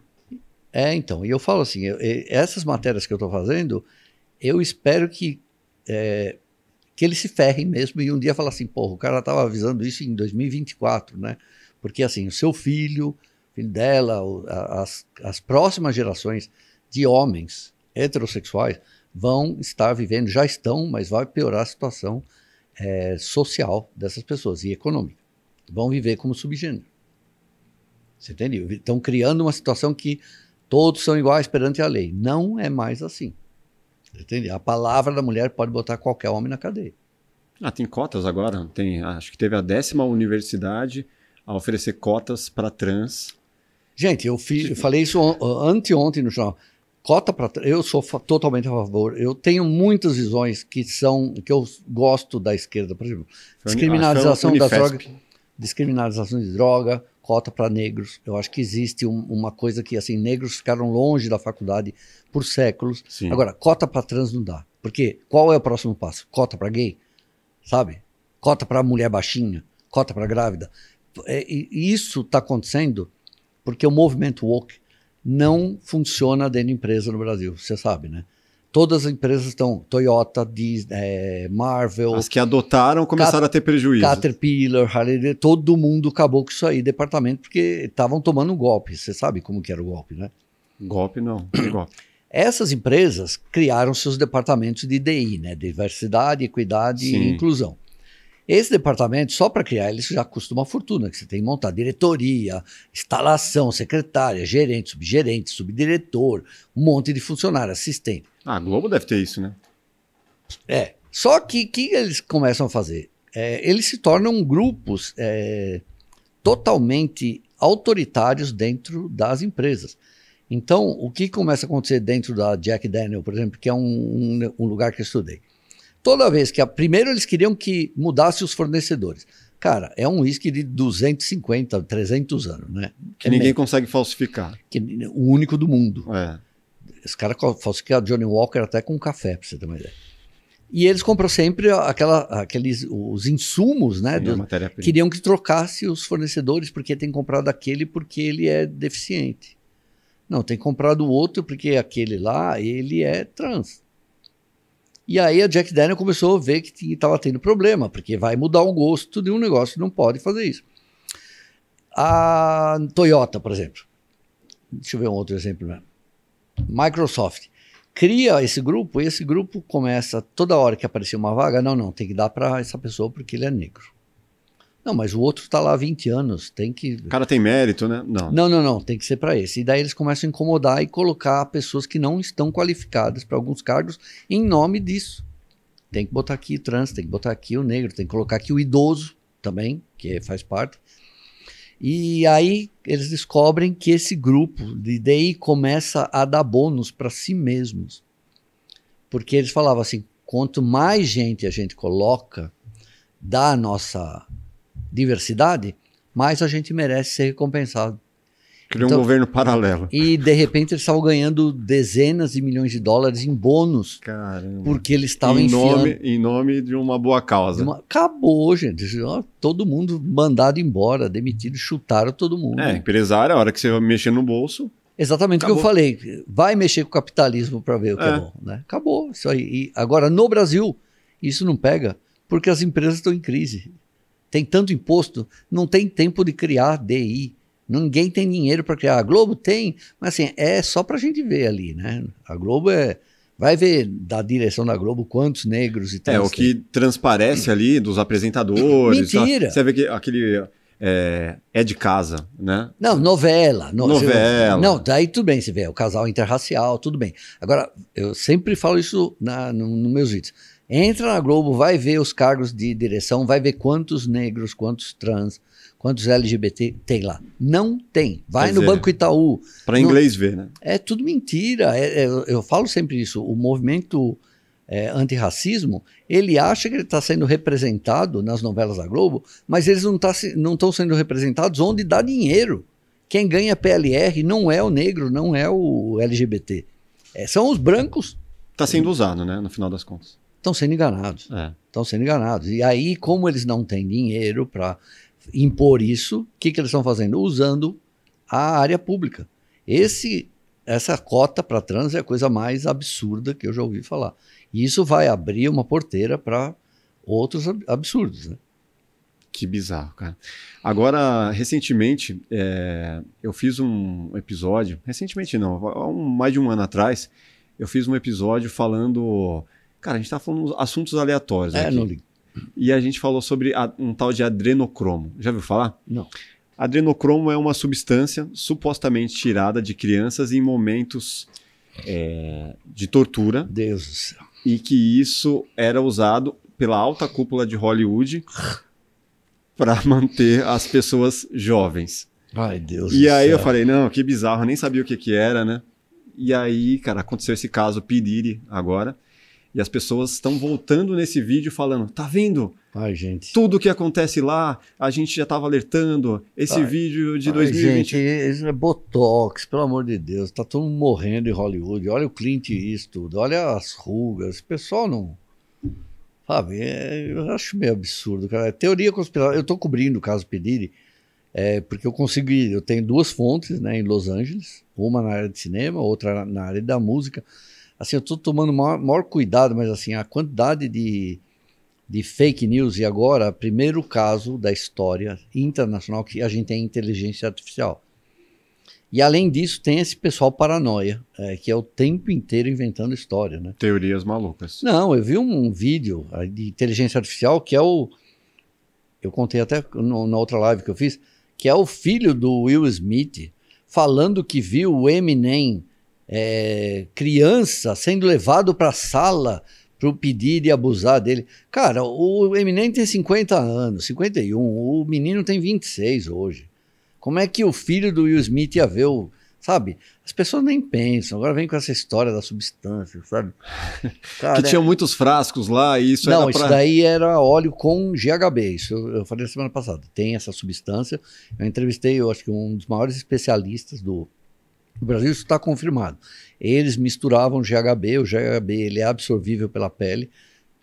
É, então. E eu falo assim: eu, essas matérias que eu estou fazendo, eu espero que. É, que eles se ferrem mesmo e um dia falar assim, porra, o cara estava avisando isso em 2024, né? Porque assim, o seu filho, filho dela, o, a, as, as próximas gerações de homens heterossexuais vão estar vivendo, já estão, mas vai piorar a situação é, social dessas pessoas e econômica. Vão viver como subgênero. Você entendeu? Estão criando uma situação que todos são iguais perante a lei. Não é mais assim. Entende? A palavra da mulher pode botar qualquer homem na cadeia.
Ah, tem cotas agora. Tem, acho que teve a décima universidade a oferecer cotas para trans.
Gente, eu, fiz, eu falei isso anteontem no jornal. Cota para eu sou totalmente a favor. Eu tenho muitas visões que são que eu gosto da esquerda, por exemplo, discriminalização das drogas, discriminalização de droga, cota para negros. Eu acho que existe um, uma coisa que, assim, negros ficaram longe da faculdade por séculos. Sim. Agora, cota para trans não dá. Porque qual é o próximo passo? Cota para gay? Sabe? Cota para mulher baixinha? Cota para grávida? É, e isso está acontecendo porque o movimento woke não funciona dentro de empresa no Brasil, você sabe, né? Todas as empresas estão, Toyota, Disney, eh, Marvel. As que adotaram começaram Cat a ter prejuízo. Caterpillar, Harley, todo mundo acabou com isso aí, departamento, porque estavam tomando um golpe. Você sabe como que era o golpe, né? Golpe não, golpe. Essas empresas criaram seus departamentos de DI, né? Diversidade, equidade Sim. e inclusão. Esse departamento, só para criar, ele já custa uma fortuna, que você tem que montar diretoria, instalação, secretária, gerente, subgerente, subdiretor, um monte de funcionário, assistente. Ah, a
Globo deve ter isso, né?
É. Só que o que eles começam a fazer? É, eles se tornam grupos é, totalmente autoritários dentro das empresas. Então, o que começa a acontecer dentro da Jack Daniel, por exemplo, que é um, um, um lugar que eu estudei? Toda vez que. A, primeiro, eles queriam que mudasse os fornecedores. Cara, é um uísque de 250, 300 anos, né? Que é ninguém meio. consegue falsificar. Que, o único do mundo. É. Esse cara falsificava assim Johnny Walker até com café, pra você ter uma ideia. E eles compram sempre aquela, aqueles, os insumos, né? do, queriam que trocasse os fornecedores porque tem comprado aquele porque ele é deficiente. Não, tem comprado outro porque aquele lá, ele é trans. E aí a Jack Daniel começou a ver que estava tendo problema, porque vai mudar o gosto de um negócio, não pode fazer isso. A Toyota, por exemplo. Deixa eu ver um outro exemplo mesmo. Né? Microsoft. Cria esse grupo e esse grupo começa toda hora que aparecer uma vaga, não, não, tem que dar para essa pessoa porque ele é negro. Não, mas o outro está lá há 20 anos, tem que. O
cara tem mérito, né? Não. Não,
não, não, tem que ser para esse. E daí eles começam a incomodar e colocar pessoas que não estão qualificadas para alguns cargos em nome disso. Tem que botar aqui o trans, tem que botar aqui o negro, tem que colocar aqui o idoso também, que faz parte. E aí eles descobrem que esse grupo de DI começa a dar bônus para si mesmos. Porque eles falavam assim: quanto mais gente a gente coloca da nossa diversidade, mais a gente merece ser recompensado. Criou então, um governo paralelo. E, de repente, eles estavam ganhando dezenas de milhões de dólares em bônus. Caramba. Porque eles estavam em enfiando... em nome de uma boa causa. Uma... Acabou, gente. Todo mundo mandado embora, demitido, chutaram todo mundo. É,
empresário, a hora que você vai mexer no bolso... Exatamente o que eu falei.
Vai mexer com o capitalismo para ver o que é, é bom. Né? Acabou isso aí. E agora, no Brasil, isso não pega, porque as empresas estão em crise. Tem tanto imposto, não tem tempo de criar DI Ninguém tem dinheiro para criar. A Globo tem, mas assim, é só para a gente ver ali, né? A Globo é. Vai ver da direção da Globo quantos negros e tal. É, o
que tem. transparece ali dos apresentadores. Mentira! Você vê que aquele. É, é, de casa, né?
Não, novela. No, novela. não, daí tudo bem, você vê, o casal interracial, tudo bem. Agora, eu sempre falo isso na, no meus vídeos. Entra na Globo, vai ver os cargos de direção, vai ver quantos negros, quantos trans, Quantos LGBT tem lá? Não tem. Vai no é. Banco Itaú. Para inglês ver, né? É tudo mentira. É, é, eu falo sempre isso. O movimento é, antirracismo, ele acha que ele está sendo representado nas novelas da Globo, mas eles não tá, estão sendo representados onde dá dinheiro. Quem ganha PLR não é o negro, não é o LGBT. É, são os brancos. Está sendo usado, né? No final das contas. Estão sendo enganados. Estão é. sendo enganados. E aí, como eles não têm dinheiro para impor isso, o que, que eles estão fazendo? Usando a área pública. Esse, essa cota para trans é a coisa mais absurda que eu já ouvi falar. E isso vai abrir uma porteira para outros absurdos. Né? Que bizarro, cara. Agora,
recentemente, é, eu fiz um episódio. Recentemente, não, um, mais de um ano atrás, eu fiz um episódio falando. Cara, a gente está falando assuntos aleatórios. É, aqui. não ligo e a gente falou sobre a, um tal de adrenocromo. Já viu falar? Não. Adrenocromo é uma substância supostamente tirada de crianças em momentos é, de tortura. Deus do céu. E que isso era usado pela alta cúpula de Hollywood para manter as pessoas jovens. Ai, Deus. E aí céu. eu falei, não, que bizarro, eu nem sabia o que que era, né? E aí, cara, aconteceu esse caso Piriri agora. E as pessoas estão voltando nesse vídeo falando: tá vendo?
Ai, gente.
Tudo que acontece lá, a gente já estava alertando.
Esse ai, vídeo de ai, 2020. Gente, isso é botox, pelo amor de Deus. Tá todo mundo morrendo em Hollywood. Olha o Clint Eastwood, olha as rugas. O pessoal não. Sabe? É, eu acho meio absurdo, cara. É teoria conspiratória. Eu estou cobrindo o caso Pedire é, porque eu consegui. Eu tenho duas fontes né, em Los Angeles: uma na área de cinema, outra na área da música. Assim, eu estou tomando maior, maior, cuidado, mas assim, a quantidade de, de fake news e agora, primeiro caso da história internacional que a gente tem inteligência artificial. E além disso, tem esse pessoal paranoia, é, que é o tempo inteiro inventando história, né? Teorias malucas. Não, eu vi um, um vídeo de inteligência artificial que é o. Eu contei até no, na outra live que eu fiz, que é o filho do Will Smith falando que viu o Eminem é, criança sendo levado para a sala para pedir e abusar dele. Cara, o Eminem tem 50 anos, 51, o menino tem 26 hoje. Como é que o filho do Will Smith ia ver o. Sabe? As pessoas nem pensam. Agora vem com essa história da substância, sabe? Cara, que tinha é... muitos frascos lá e isso Não, era isso pra... daí era óleo com GHB. Isso eu, eu falei na semana passada. Tem essa substância. Eu entrevistei, eu acho que um dos maiores especialistas do, no Brasil isso está confirmado. Eles misturavam GHB, o GHB ele é absorvível pela pele.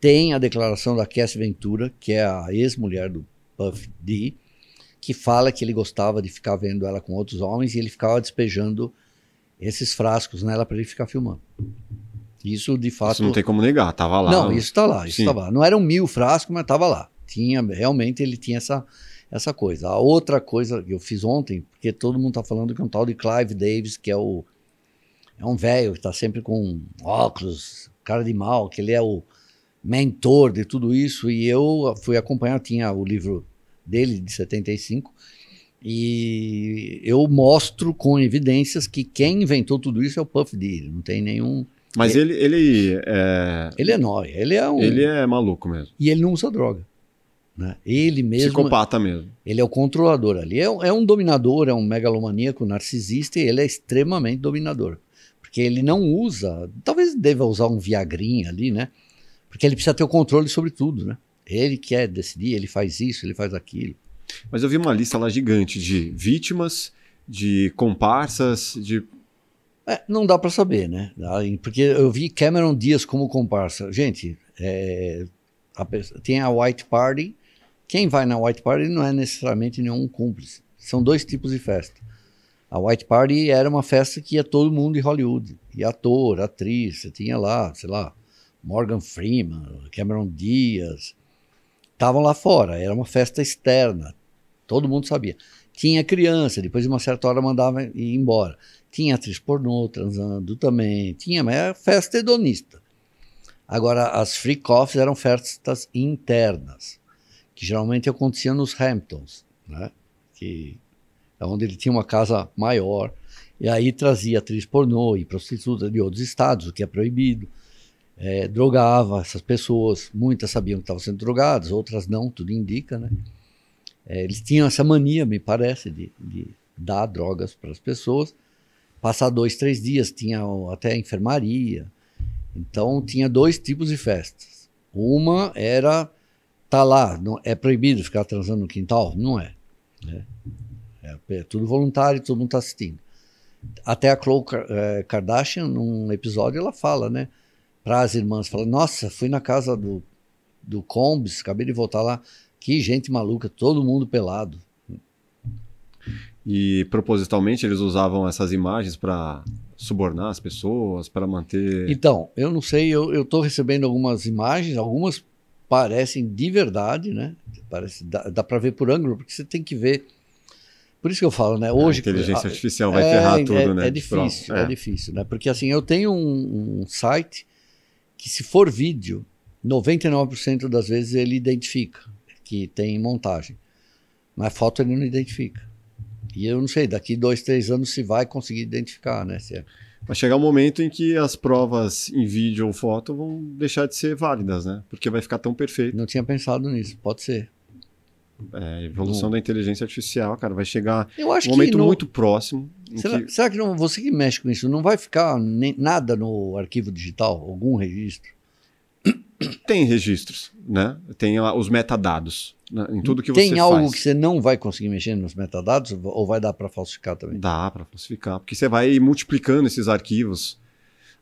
Tem a declaração da Cass Ventura, que é a ex-mulher do Puff D, que fala que ele gostava de ficar vendo ela com outros homens e ele ficava despejando esses frascos nela para ele ficar filmando. Isso de fato. Isso não tem como negar,
tava lá. Não, isso está lá, isso tá lá.
Não eram mil frascos, mas estava lá. Tinha, realmente ele tinha essa essa coisa. A outra coisa que eu fiz ontem, porque todo mundo está falando que é um tal de Clive Davis, que é o. É um velho que está sempre com óculos, cara de mal, que ele é o mentor de tudo isso. E eu fui acompanhar, tinha o livro dele de 75, e eu mostro com evidências que quem inventou tudo isso é o Puff dele não tem nenhum. Mas ele, ele, ele é. Ele é nóia, ele é um. Ele é maluco mesmo. E ele não usa droga. Né? Ele mesmo. Psicopata mesmo. Ele é o controlador ali. É, é, um dominador, é um megalomaníaco narcisista e ele é extremamente dominador. Porque ele não usa, talvez deva usar um Viagrinha ali, né? Porque ele precisa ter o controle sobre tudo, né? Ele quer decidir, ele faz isso, ele faz aquilo.
Mas eu vi uma lista lá gigante de vítimas, de comparsas, de. É, não dá para
saber, né? Porque eu vi Cameron Dias como comparsa. Gente, é, a, tem a White Party, quem vai na White Party não é necessariamente nenhum cúmplice. São dois tipos de festa. A White Party era uma festa que ia todo mundo de Hollywood. E ator, atriz, você tinha lá, sei lá, Morgan Freeman, Cameron Diaz. Estavam lá fora, era uma festa externa. Todo mundo sabia. Tinha criança, depois de uma certa hora mandava ir embora. Tinha atriz pornô transando também. Tinha, mas era festa hedonista. Agora, as free coffees eram festas internas que geralmente acontecia nos Hamptons, né? que é onde ele tinha uma casa maior, e aí trazia atriz pornô e prostituta de outros estados, o que é proibido, é, drogava essas pessoas, muitas sabiam que estavam sendo drogadas, outras não, tudo indica, né? É, eles tinham essa mania, me parece, de, de dar drogas para as pessoas, passar dois, três dias, tinha até enfermaria, então tinha dois tipos de festas. Uma era tá lá, não, é proibido ficar transando no quintal? Não é. Né? É, é tudo voluntário, todo mundo está assistindo. Até a Khloe é, Kardashian, num episódio, ela fala, né? Para as irmãs, fala: Nossa, fui na casa do, do Combs, acabei de voltar lá. Que gente maluca, todo mundo pelado.
E propositalmente eles usavam essas imagens para subornar as pessoas, para manter. Então,
eu não sei, eu estou recebendo algumas imagens, algumas parecem de verdade, né? Parece, dá, dá para ver por ângulo, porque você tem que ver. Por isso que eu falo, né? É, Hoje. A inteligência artificial vai é, ferrar tudo, é, né? É tipo, difícil, é. é. difícil, né? Porque assim, eu tenho um, um site que, se for vídeo, 99% das vezes ele identifica que tem montagem. Mas foto ele não identifica. E eu não sei, daqui dois, três anos se vai conseguir identificar, né? Se é. Vai chegar um
momento em que as provas em vídeo ou foto vão deixar de ser válidas, né? Porque vai ficar tão perfeito. Não tinha pensado nisso, pode ser. É, a evolução da inteligência artificial, cara,
vai chegar um momento muito próximo. Será que... será que, não, você que mexe com isso, não vai ficar nem, nada no arquivo digital, algum registro? Tem registros,
né? Tem lá os metadados. Né? Em tudo que Tem você algo que
você não vai conseguir mexer nos metadados ou vai dar para falsificar também? Dá
para falsificar, porque você vai
multiplicando esses arquivos.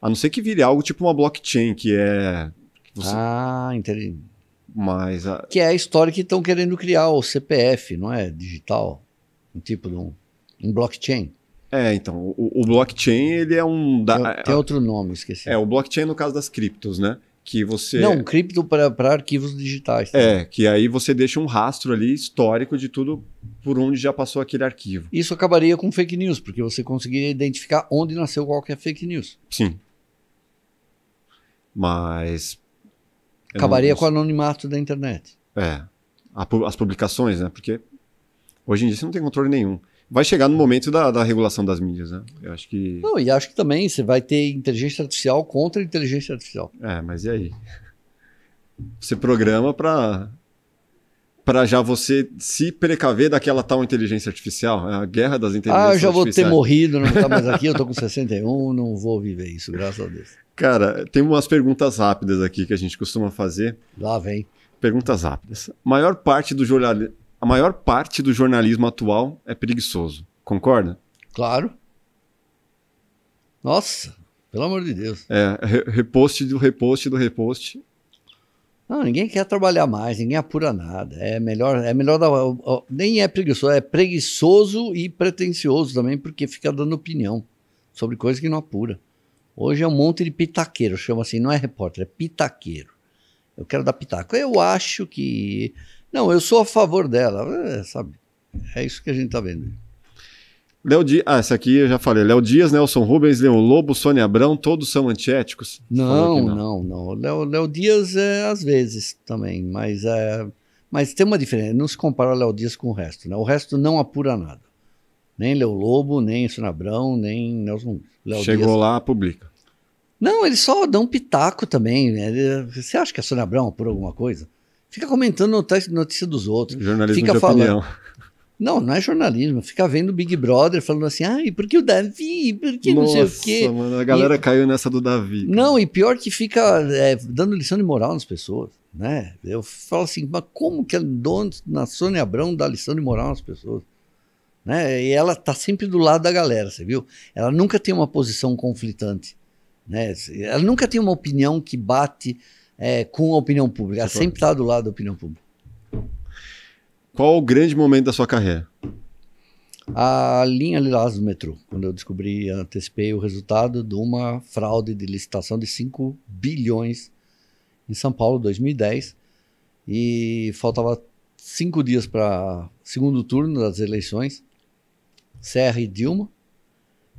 A não ser que vire algo tipo uma blockchain, que é. Você... Ah, entendi. Mas a... Que é a história que estão querendo criar o CPF, não é? Digital. Um tipo de um, um blockchain. É, então, o, o, blockchain ele é um. Da...
tem outro nome, esqueci. É, o blockchain no caso das criptos, né? que você. Não,
cripto para arquivos digitais. É,
que aí você deixa um rastro ali histórico de tudo por onde já passou aquele arquivo.
Isso acabaria com fake news, porque você conseguiria identificar onde nasceu qualquer fake news.
Sim. Mas. Acabaria não... com o
anonimato da internet.
É. As publicações, né? Porque hoje em dia você não tem controle nenhum vai chegar no momento da, da, regulação das mídias, né? Eu acho que.
Não, e acho que também você vai ter inteligência artificial contra inteligência artificial.
É, mas e aí? Você programa para para já você se precaver daquela tal inteligência artificial, a guerra das inteligências artificiais. Ah, eu já vou ter morrido,
não estar mais aqui, eu tô com 61, não vou viver isso, graças a Deus.
Cara, tem umas perguntas rápidas aqui que a gente costuma fazer. Lá vem. Perguntas rápidas. Maior parte do jornalismo a maior parte do jornalismo atual é preguiçoso. Concorda? Claro. Nossa,
pelo amor de Deus.
É, reposte do reposte do reposte.
Não, ninguém quer trabalhar mais, ninguém apura nada. É melhor, é melhor dar, nem é preguiçoso, é preguiçoso e pretencioso também, porque fica dando opinião sobre coisas que não apura. Hoje é um monte de pitaqueiro, chama assim, não é repórter, é pitaqueiro. Eu quero dar pitaco. Eu acho que não, eu sou a favor dela, é, sabe? É isso que a gente está vendo.
Léo Dias, ah, essa aqui eu já falei. Léo Dias, Nelson Rubens, Leão Lobo, Sônia Abrão, todos são antiéticos?
Não, não, não. Léo, Léo Dias é às vezes também, mas, é, mas tem uma diferença. Não se compara Léo Dias com o resto, né? O resto não apura nada. Nem Léo Lobo, nem Sônia Abrão, nem Nelson Léo Chegou Dias, lá, publica. Não, eles só dão pitaco também. Né? Você acha que a Sônia Abrão apura alguma coisa? Fica comentando notícia dos outros. Jornalismo fica falando. Opinião. Não, não é jornalismo. Fica vendo o Big Brother falando assim, ah, e por que o Davi? Por que Nossa, não sei o quê? Mano, a galera e...
caiu nessa do Davi. Cara.
Não, e pior que fica é, dando lição de moral nas pessoas. Né? Eu falo assim, mas como que a dona na Sônia Abrão dá lição de moral nas pessoas? Né? E ela tá sempre do lado da galera, você viu? Ela nunca tem uma posição conflitante. Né? Ela nunca tem uma opinião que bate é, com a opinião pública. Ela sempre está do lado da opinião pública. Qual o grande momento da sua carreira? A linha Lilás do metrô, quando eu descobri, antecipei o resultado de uma fraude de licitação de 5 bilhões em São Paulo, 2010, e faltava cinco dias para segundo turno das eleições, Serra e Dilma.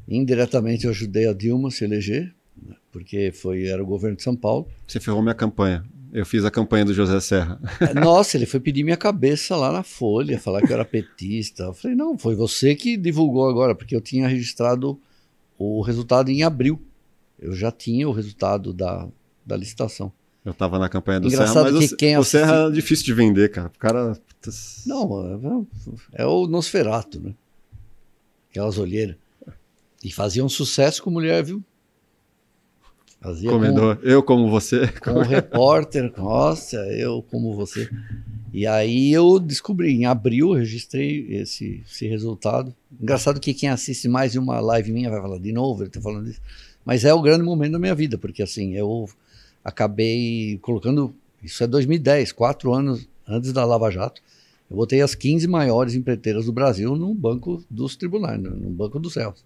Indiretamente eu ajudei a Dilma a se eleger, porque foi era o governo de São Paulo. Você ferrou minha campanha. Eu fiz a campanha do José Serra. É, nossa, ele foi pedir minha cabeça lá na Folha, falar que eu era petista. Eu falei, não, foi você que divulgou agora, porque eu tinha registrado o resultado em abril. Eu já tinha o resultado da, da licitação.
Eu estava na campanha do Engraçado Serra, mas que o, quem o Serra
é difícil de vender, cara. O cara... Não, é, é, é, o Nosferato, né? Aquelas olheiras. E fazia um sucesso com Mulher, viu? Fazia Comedor. Com,
eu como você. Com o
repórter, nossa, eu como você. E aí eu descobri, em abril, registrei esse, esse resultado. Engraçado que quem assiste mais de uma live minha vai falar de novo, ele tá falando disso. Mas é o grande momento da minha vida, porque assim, eu acabei colocando. Isso é 2010, quatro anos antes da Lava Jato. Eu botei as 15 maiores empreiteiras do Brasil no banco dos tribunais, no, banco dos céus.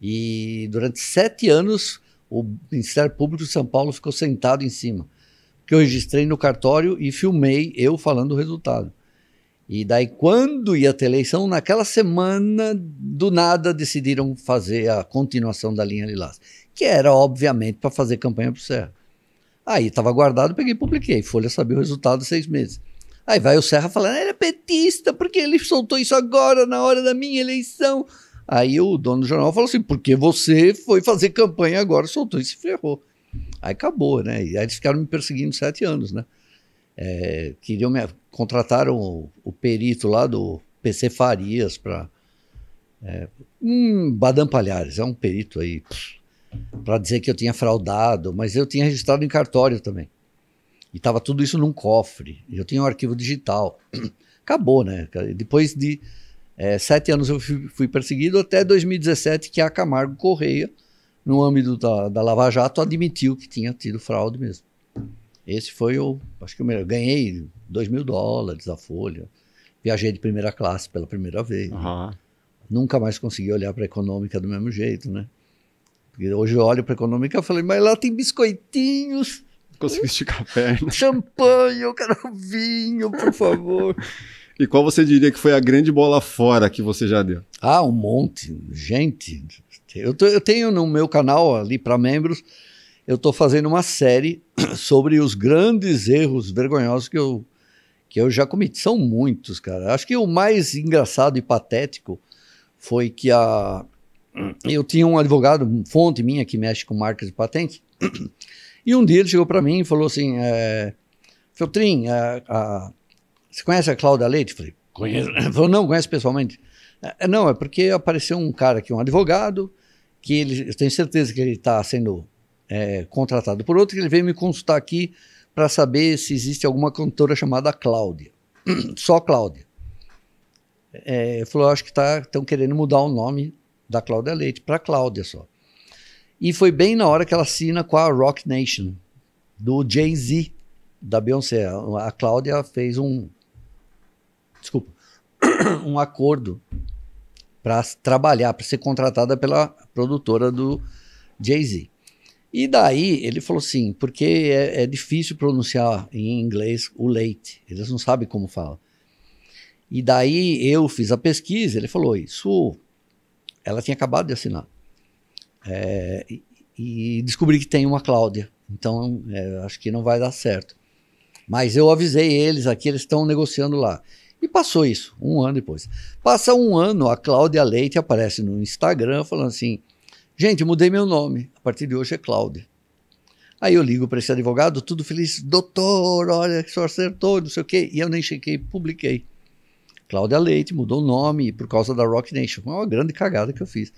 E durante sete anos o Ministério Público de São Paulo ficou sentado em cima. Que eu registrei no cartório e filmei eu falando o resultado. E daí, quando ia ter eleição, naquela semana, do nada, decidiram fazer a continuação da linha Lilás, que era, obviamente, para fazer campanha para o Serra. Aí estava guardado, peguei e publiquei. Folha sabia o resultado seis meses. Aí vai o Serra falando, era é petista, porque ele soltou isso agora, na hora da minha eleição. Aí o dono do jornal falou assim: porque você foi fazer campanha agora, soltou e se ferrou. Aí acabou, né? E aí eles ficaram me perseguindo sete anos, né? É, queriam me, contrataram o, o, perito lá do PC Farias para. É, um Badam Palhares, é um perito aí, para dizer que eu tinha fraudado, mas eu tinha registrado em cartório também. E estava tudo isso num cofre. Eu tinha um arquivo digital. Acabou, né? Depois de é, sete anos eu fui, fui, perseguido, até 2017, que a Camargo Correia, no âmbito da, da Lava Jato, admitiu que tinha tido fraude mesmo. Esse foi o. Acho que o melhor. ganhei 2 mil dólares a Folha. Viajei de primeira classe pela primeira vez. Uhum. Né? Nunca mais consegui olhar para a econômica do mesmo jeito, né? Porque hoje eu olho para a econômica e falei, mas lá tem biscoitinhos. Consegui esticar a perna. Champanhe, eu quero vinho, por
favor. E qual você diria que foi a grande bola fora
que você já deu? Ah, um monte. Gente, eu, tô, eu tenho no meu canal ali para membros, eu estou fazendo uma série sobre os grandes erros vergonhosos que eu, que eu já cometi. São muitos, cara. Acho que o mais engraçado e patético foi que a, eu tinha um advogado, fonte minha, que mexe com marcas e patentes, e um dia ele chegou para mim e falou assim: é, Feltrin, eh, a, a você conhece a Cláudia Leite? Falei, conheço. Falou, não, conhece pessoalmente. É, é, não, é porque apareceu um cara aqui, um advogado, que ele, eu tenho certeza que ele está sendo é, contratado por outro, que ele veio me consultar aqui para saber se existe alguma cantora chamada Cláudia. Só Cláudia. É, falou, acho que estão tá, querendo mudar o nome da Cláudia Leite para Cláudia só. E foi bem na hora que ela assina com a Rock Nation, do Jay-Z, da Beyoncé. A Cláudia fez um, desculpa, um acordo para trabalhar, para ser contratada pela produtora do Jay-Z. E daí ele falou assim, porque é, é, difícil pronunciar em inglês o leite, eles não sabem como fala. E daí eu fiz a pesquisa, ele falou isso, ela tinha acabado de assinar. É, e, descobri que tem uma Cláudia, então é, acho que não vai dar certo. Mas eu avisei eles aqui, eles estão negociando lá. E passou isso, um ano depois. Passa um ano, a Cláudia Leite aparece no Instagram falando assim: gente, mudei meu nome, a partir de hoje é Cláudia. Aí eu ligo para esse advogado, tudo feliz, doutor, olha que o senhor acertou, não sei o quê, e eu nem chequei, publiquei. Cláudia Leite mudou o nome por causa da Rock Nation, foi uma grande cagada que eu fiz.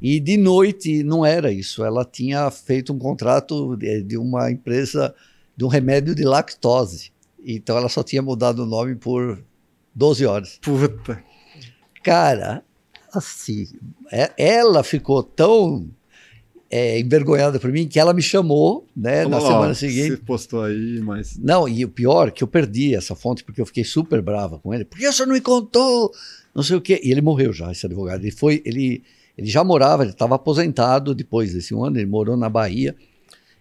E de noite não era isso, ela tinha feito um contrato de, de uma empresa de um remédio de lactose. Então ela só tinha mudado o nome por 12 horas. Puta. Cara, assim, é, ela ficou tão é, envergonhada por mim que ela me chamou, né, Olá, na semana seguinte. Você postou aí, mas. Não, e o pior é que eu perdi essa fonte porque eu fiquei super brava com ele. Por que você não me contou? Não sei o quê. E ele morreu já, esse advogado. Ele foi, ele, ele já morava, ele estava aposentado depois desse ano, ele morou na Bahia.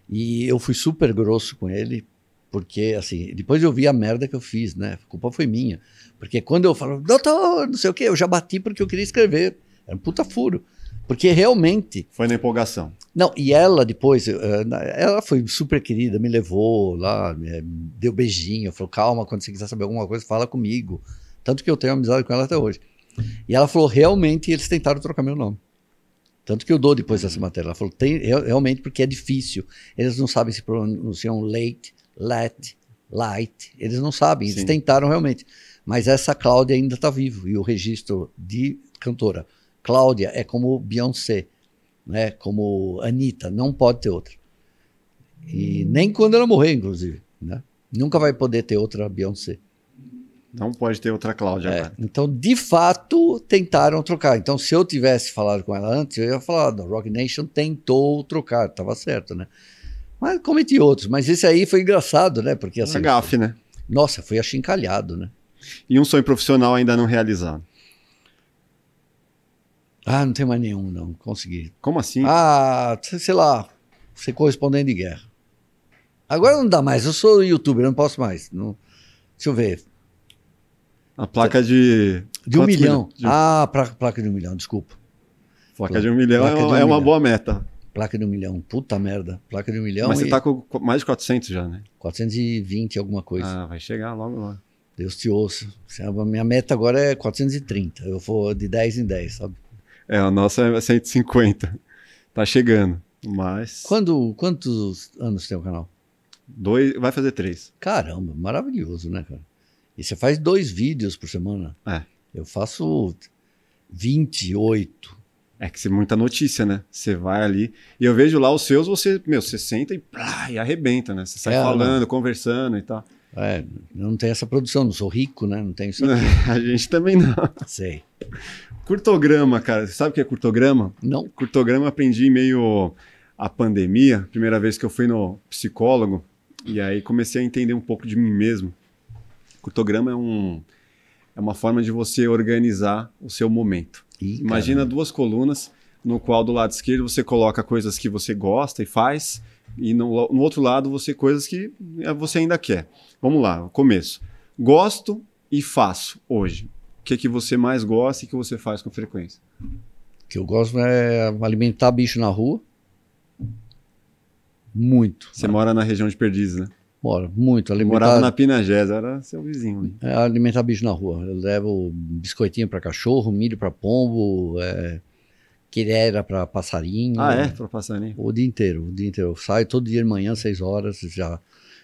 E eu fui super grosso com ele, porque, assim, depois eu vi a merda que eu fiz, né? A culpa foi minha. Porque quando eu falo, doutor, não sei o quê, eu já bati porque eu queria escrever. Era um puta furo. Porque realmente. Foi na empolgação. Não, e ela depois, eh, ela foi super querida, me levou lá, me eh, deu beijinho, falou: calma, quando você quiser saber alguma coisa, fala comigo. Tanto que eu tenho amizade com ela até hoje. E ela falou: realmente, eles tentaram trocar meu nome. Tanto que eu dou depois dessa uhum. matéria. Ela falou: tem, realmente, porque é difícil. Eles não sabem se pronunciam leite let, light. Eles não sabem, eles Sim. tentaram realmente. Mas essa Cláudia ainda está viva e o registro de cantora. Cláudia é como Beyoncé, né? como Anitta, não pode ter outra. E nem quando ela morrer, inclusive. Né? Nunca vai poder ter outra Beyoncé. Não pode ter outra Cláudia. É, então, de fato, tentaram trocar. Então, se eu tivesse falado com ela antes, eu ia falar: ah, Rock Nation tentou trocar, estava certo, né? Mas cometi outros, mas esse aí foi engraçado, né? Porque assim. Uma gafe, né? Nossa, foi achincalhado, né? E um sonho profissional ainda não realizado? Ah, não tem mais nenhum, não. Consegui. Como assim? Ah, sei lá, ser correspondente de guerra. Agora não dá mais, eu sou youtuber, eu não posso mais. Não... Deixa eu ver. A
placa de.
De um milhão. milhão? De... Ah, placa de um milhão, desculpa. Placa, de um milhão, é, de um é milhão. uma boa meta. Placa de um milhão. Puta merda. Placa de um milhão. Mas e... você tá com mais de 400 já, né? 420, alguma coisa. Ah, vai chegar logo lá. Deus te ouça. É a minha meta agora é 430. Eu vou de 10 em 10, sabe?
É, a nossa é 150. Tá chegando.
Mas. Quando, quantos anos tem o canal? Dois, vai fazer três. Caramba, maravilhoso, né, cara? E você faz dois vídeos por semana? É. Eu faço
28. É que você muita notícia, né? Você vai ali. E eu vejo lá os seus, você, meu, você senta e, plá, e arrebenta, né? Você sai é, falando, né? conversando e tal.
É, não tem essa produção, não sou rico, né? Não tenho isso. a gente também não.
Sei. Curtograma, cara. Você sabe o que é curtograma? Não. Curtograma eu aprendi meio a pandemia, primeira vez que eu fui no psicólogo, e aí comecei a entender um pouco de mim mesmo. Curtograma é um é uma forma de você organizar o seu momento. Ih, Imagina caramba. duas colunas no qual do lado esquerdo você coloca coisas que você gosta e faz, e no, no, outro lado você coisas que eh, você ainda quer. Vamos lá, começo. Gosto e faço hoje. O que é que você mais gosta e que você faz com frequência?
O que eu gosto é alimentar bicho na rua. Muito. Você mora na região de Perdizes, né? Moro, muito. Alimentar... Morava na Pinagés, era
seu vizinho. Né?
É, alimentar bicho na rua. Eu levo biscoitinho para cachorro, milho para pombo, é, querera para passarinho. Ah, é? Para
passarinho? O dia
inteiro, o dia inteiro. Eu saio todo dia de manhã, seis horas, já,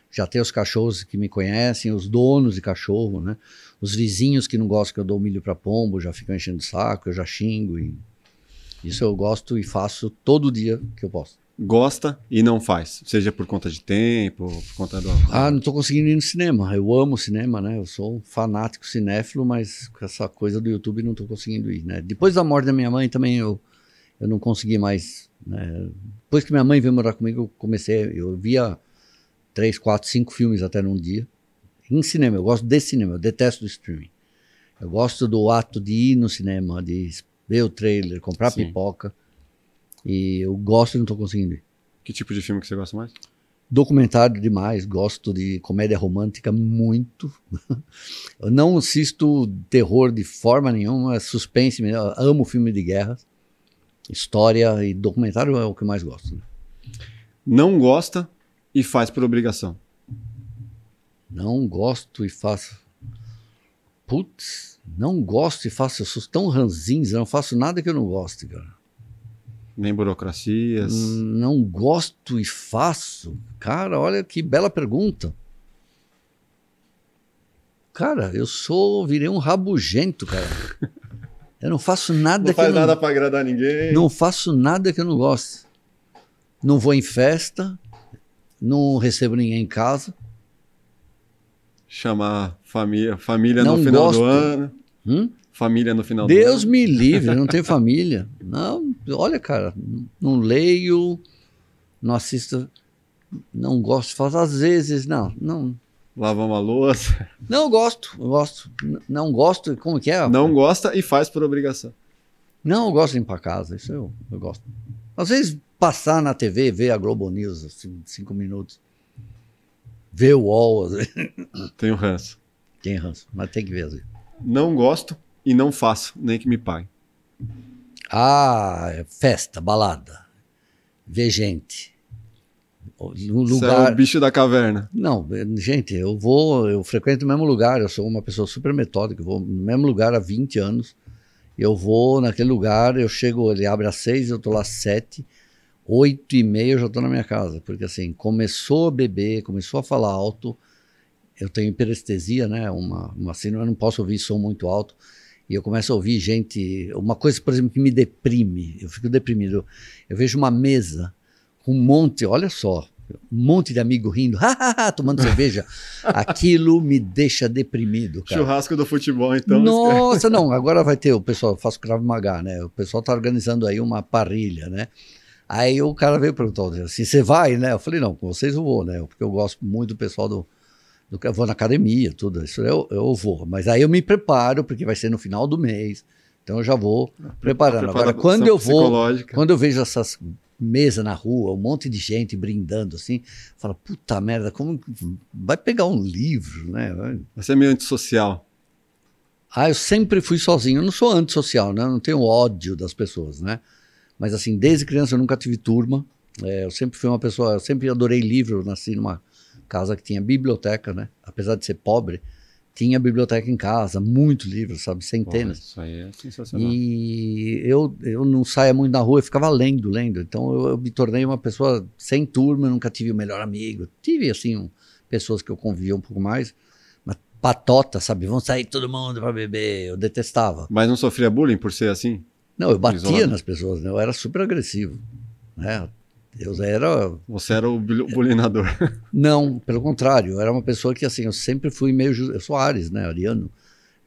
já tem os cachorros que me conhecem, os donos de cachorro, né? Os vizinhos que não gostam que eu dou milho para pombo, já ficam enchendo o saco, eu já xingo. E... Isso eu gosto e faço todo dia que eu posso
gosta e não faz? Seja por conta de tempo, por conta do.
Ah, não estou conseguindo ir no cinema. Eu amo cinema, né? Eu sou um fanático cinéfilo, mas com essa coisa do YouTube não estou conseguindo ir, né? Depois da morte da minha mãe também eu, eu não consegui mais. Né? Depois que minha mãe veio morar comigo, eu comecei. Eu via três, quatro, cinco filmes até num dia. Em cinema, eu gosto de cinema, eu detesto do streaming. Eu gosto do ato de ir no cinema, de ver o trailer, comprar Sim. pipoca. E eu gosto e não estou conseguindo ir. Que tipo de filme que você gosta mais? Documentário demais, gosto de comédia romântica muito. eu não assisto terror de forma nenhuma, é suspense, amo filme de guerra. História e documentário é o que mais gosto. Né? Não gosta e faz por obrigação. Não gosto e faço. Putz, não gosto e faço. Eu sou tão ranzinza, não faço nada que eu não goste, cara. Nem burocracias? Não gosto e faço. Cara, olha que bela pergunta. Cara, eu sou. virei um rabugento, cara. Eu não faço nada não que. Faz eu não nada para agradar ninguém. Não faço nada que eu não gosto. Não vou em festa, não recebo ninguém em casa.
Chamar família, família não no final gosto. do ano. Hum? Família no final Deus do ano. Deus me
livre, eu não tenho família. Não, olha, cara, não leio, não assisto, não gosto, faço às vezes, não, não. Lava uma louça. Não gosto, gosto, não gosto, como que é? Não gosta e faz por obrigação. Não, eu gosto de ir para casa, isso eu, eu gosto. Às vezes passar na TV, ver a Globo News, assim, cinco minutos, ver o UOL. Às
Tenho ranço. Tem ranço, mas tem que ver. Assim. Não gosto e não faço, nem que me
pague. Ah, é festa, balada. Ver gente. No lugar... Você é o
bicho da caverna.
Não, gente, eu vou, eu frequento o mesmo lugar, eu sou uma pessoa super metódica, eu vou no mesmo lugar há 20 anos. Eu vou naquele lugar, eu chego, ele abre às seis, eu tô lá às sete, oito e meia eu já tô na minha casa. Porque assim, começou a beber, começou a falar alto, eu tenho hiperestesia, né? Uma, uma assim, eu não posso ouvir som muito alto. E eu começo a ouvir gente. Uma coisa, por exemplo, que me deprime, eu fico deprimido. Eu, vejo uma mesa com um monte, olha só, um monte de amigo rindo, tomando cerveja. Aquilo me deixa deprimido. Cara.
Churrasco do futebol, então. Nossa,
não, agora vai ter o pessoal, eu faço cravo magá, né? O pessoal tá organizando aí uma parrilha, né? Aí o cara veio perguntar assim: você vai, né? Eu falei: não, com vocês eu vou, né? Porque eu gosto muito do pessoal do, do que vou na academia, tudo isso eu, eu vou. Mas aí eu me preparo, porque vai ser no final do mês. Então eu já vou ah, preparando. Agora, quando eu vou, quando eu vejo essas mesas na rua, um monte de gente brindando assim, fala, puta merda, como vai pegar um livro, né? Você é meio antissocial. Ah, eu sempre fui sozinho. Eu não sou antissocial, né? Eu não tenho ódio das pessoas, né? Mas assim, desde criança eu nunca tive turma. É, eu sempre fui uma pessoa, eu sempre adorei livro, nasci numa casa que tinha biblioteca, né? Apesar de ser pobre, tinha biblioteca em casa, muitos livros, sabe? Centenas.
isso aí é sensacional.
E eu, eu não saía muito na rua, eu ficava lendo, lendo. Então eu, eu me tornei uma pessoa sem turma, nunca tive o melhor amigo. Tive, assim, um, pessoas que eu convivia um pouco mais mas patota, sabe? Vão sair todo mundo para
beber. Eu
detestava. Mas não
sofria bullying
por ser assim? Não, eu batia Isolado. nas pessoas, né? Eu era super agressivo. Né? Eu era. Você era o bulinador? Não, pelo contrário. Eu era uma pessoa que, assim, eu sempre fui meio. Eu sou Ares, né? Ariano.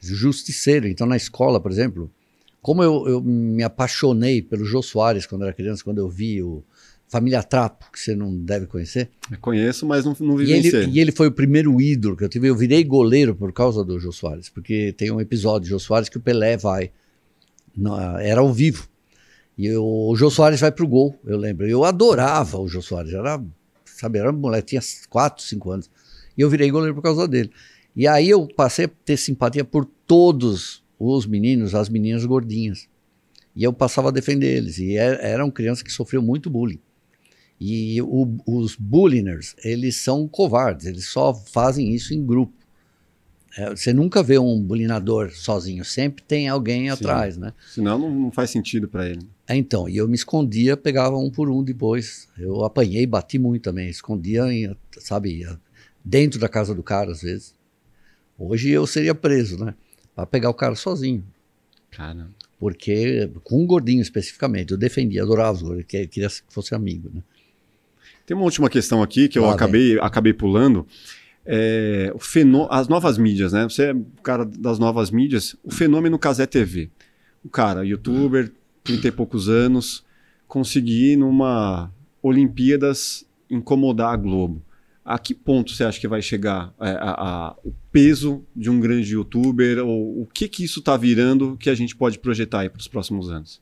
Justiceiro. Então, na escola, por exemplo, como eu, eu me apaixonei pelo Jô Soares quando era criança, quando eu vi o Família Trapo, que você não deve conhecer.
Eu conheço, mas não, não vivenciei. E ele,
e ele foi o primeiro ídolo que eu tive. Eu virei goleiro por causa do Jô Soares, porque tem um episódio do Jô Soares que o Pelé vai. era ao vivo. E eu, o Jô Soares vai pro gol, eu lembro. Eu adorava o Jô Soares, era, sabe, era um moleque, tinha 4, 5 anos. E eu virei goleiro por causa dele. E aí eu passei a ter simpatia por todos os meninos, as meninas gordinhas. E eu passava a defender eles. E er, eram crianças que sofriam muito bullying. E o, os bulliners eles são covardes, eles só fazem isso em grupo. É, você nunca vê um bulinador sozinho, sempre tem alguém Sim. atrás, né? Senão não, não faz sentido para ele. É, então, e eu me escondia, pegava um por um depois. Eu apanhei, bati muito também, escondia, em, sabe, dentro da casa do cara às vezes. Hoje eu seria preso, né? Para pegar o cara sozinho. cara, Porque, com um gordinho especificamente, eu defendia, adorava os gordinhos, queria que fosse amigo, né?
Tem uma última questão aqui que eu ah, acabei, acabei pulando é, fenô... as novas mídias, né? Você é o cara das novas mídias, o fenômeno Casé TV. O cara, youtuber, 30 e poucos anos, conseguir numa Olimpíadas incomodar a Globo. A que ponto você acha que vai chegar é, a, a, o peso de um grande youtuber? Ou o que que isso está virando que a gente pode projetar
aí para os próximos anos?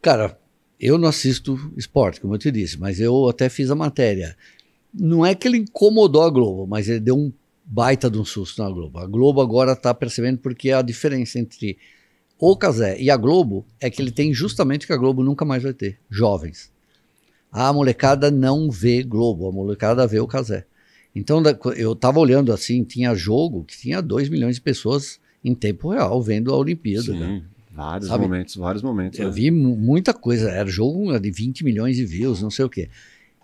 Cara, eu não assisto esporte, como eu te disse, mas eu até fiz a matéria não é que ele incomodou a Globo, mas ele deu um baita de um susto na Globo. A Globo agora está percebendo porque é a diferença entre o Casé e a Globo é que ele tem justamente o que a Globo nunca mais vai ter: jovens. A molecada não vê Globo, a molecada vê o Casé. Então eu estava olhando assim, tinha jogo que tinha 2 milhões de pessoas em tempo real vendo a Olimpíada. Sim. Né? Vários Sabe? momentos, vários momentos. Eu é. vi muita coisa, era jogo de 20 milhões de views, não sei o quê.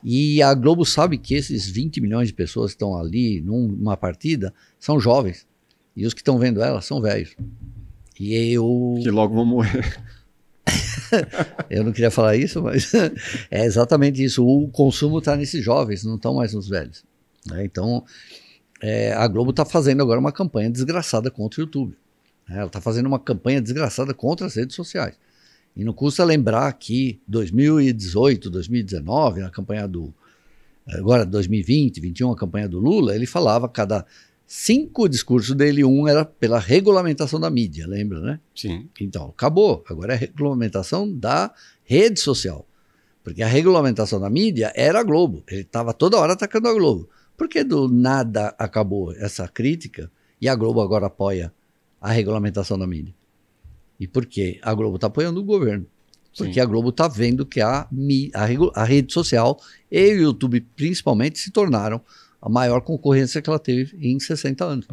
E a Globo sabe que esses 20 milhões de pessoas que estão ali numa partida são jovens. E os que estão vendo ela são velhos. E eu. Que logo vão morrer. eu não queria falar isso, mas é exatamente isso. O consumo está nesses jovens, não estão mais nos velhos. Né? Então, é, a Globo está fazendo agora uma campanha desgraçada contra o YouTube. Né? Ela está fazendo uma campanha desgraçada contra as redes sociais. E não custa lembrar que 2018, 2019, na campanha do. Agora, 2020, 2021, a campanha do Lula, ele falava cada cinco discursos dele, um era pela regulamentação da mídia, lembra, né? Sim. Então, acabou. Agora é a regulamentação da rede social. Porque a regulamentação da mídia era a Globo. Ele estava toda hora atacando a Globo. Por que do nada acabou essa crítica e a Globo agora apoia a regulamentação da mídia? E por quê? A Globo está apoiando o governo. Porque Sim. a Globo está vendo que a, a, a, rede social e o YouTube, principalmente, se tornaram a maior concorrência que ela teve em 60 anos.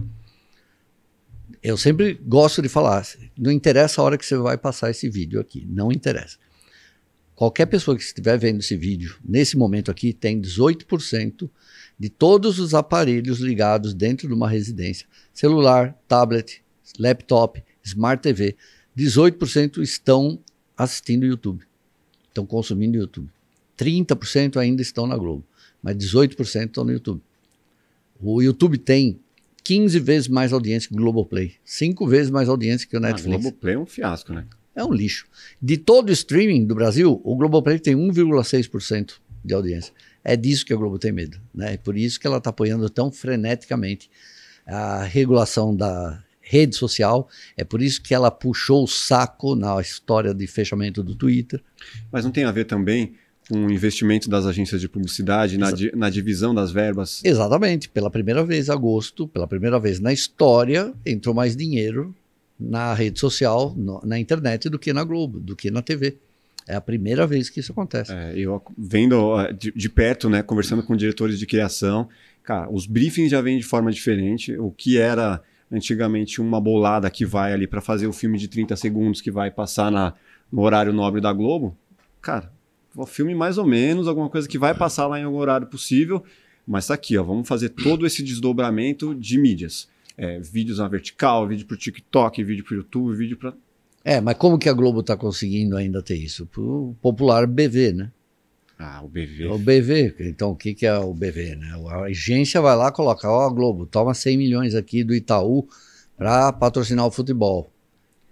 Eu sempre gosto de falar, não interessa a hora que você vai passar esse vídeo aqui, não interessa. Qualquer pessoa que estiver vendo esse vídeo, nesse momento aqui, tem 18% de todos os aparelhos ligados dentro de uma residência: celular, tablet, laptop, smart TV 18% estão assistindo YouTube, estão consumindo YouTube. 30% ainda estão na Globo, mas 18% estão no YouTube. O YouTube tem 15 vezes mais audiência que o Globoplay, ah, 5 vezes mais audiência que o Netflix. Ah, o Globoplay é um fiasco, né? É um lixo. De todo o streaming do Brasil, o Globoplay tem 1,6% de audiência. É disso que a Globo tem medo, né? É por isso que ela está apoiando tão freneticamente a regulação da rede social. É por isso que ela puxou o saco na história de fechamento do Twitter.
Mas não tem a ver também com o investimento das agências de
publicidade na, di na divisão das verbas? Exatamente. Pela primeira vez, agosto, pela primeira vez na história, entrou mais dinheiro na rede social, no, na internet, do que na Globo, do que na TV. É a primeira vez que isso acontece. É, eu vendo de,
de, perto, né, conversando com diretores de criação, cara, os briefings já vêm de forma diferente. O que era antigamente uma bolada que vai ali para fazer o filme de 30 segundos que vai passar na, no horário nobre da Globo, cara, é o filme mais ou menos, alguma coisa que vai passar lá em algum horário possível, mas tá aqui, ó, vamos fazer todo esse desdobramento de mídias. É, vídeos na vertical, vídeo pro TikTok, vídeo pro YouTube, vídeo para
É, mas como que a Globo tá conseguindo ainda ter isso? Pro popular BV, né? Ah, o BV. É o BV. Então, o que, que é o BV? Né? A agência vai lá colocar, ó, oh, Globo, toma 100 milhões aqui do Itaú para patrocinar o futebol.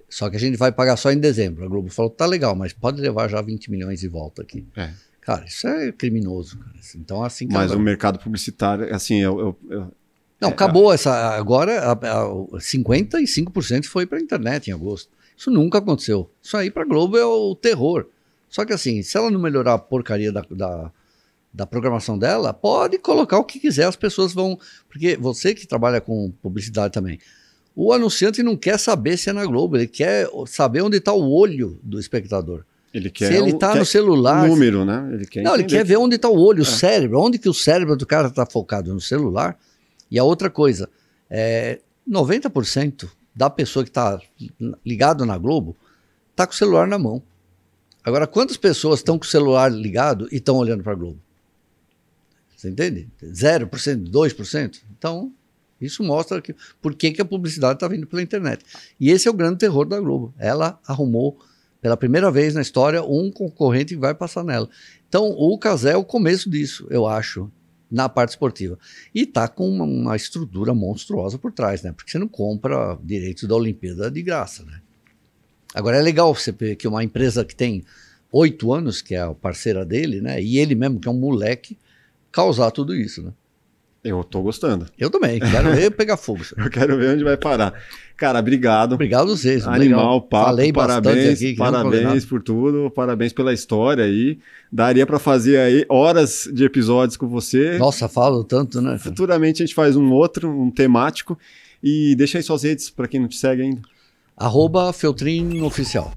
Só que a gente vai pagar só em dezembro. A Globo falou, tá legal, mas pode levar já 20 milhões de volta aqui. É. Cara, isso é criminoso. Cara. Então, assim... Mas acaba... o
mercado publicitário, assim, eu... eu, eu...
Não, é, acabou essa... Agora, a, a, 55% foi para a internet em agosto. Isso nunca aconteceu. Isso aí para Globo é o terror. Só que assim, se ela não melhorar a porcaria da, da, da programação dela, pode colocar o que quiser, as pessoas vão. Porque você que trabalha com publicidade também, o anunciante não quer saber se é na Globo, ele quer saber onde está o olho do espectador. Ele quer se ele está no celular. número, né? Ele quer não, ele quer ver onde está o olho, é. o cérebro, onde que o cérebro do cara está focado no celular. E a outra coisa, é, 90% da pessoa que está ligado na Globo está com o celular na mão. Agora, quantas pessoas estão com o celular ligado e estão olhando para a Globo? Você entende? 0%, 2%. Então, isso mostra que, por que, que a publicidade está vindo pela internet. E esse é o grande terror da Globo. Ela arrumou, pela primeira vez na história, um concorrente que vai passar nela. Então, o Casé é o começo disso, eu acho na parte esportiva. E está com uma, uma, estrutura monstruosa por trás, né? Porque você não compra direitos da Olimpíada de graça, né? Agora é legal você ver que uma empresa que tem oito anos, que é a parceira dele, né? E ele mesmo, que é um moleque, causar tudo isso, né? Eu tô gostando. Eu também. Quero ver pegar fogo.
eu quero ver onde vai parar. Cara, obrigado. Obrigado vocês. Animal, legal. papo, Falei parabéns, aqui, parabéns por tudo, parabéns pela história aí. Daria para fazer aí horas de episódios com você.
Nossa, falo tanto, né?
Futuramente a gente faz um outro, um temático. E deixa aí suas redes para quem não te segue ainda arroba Feltrin Oficial.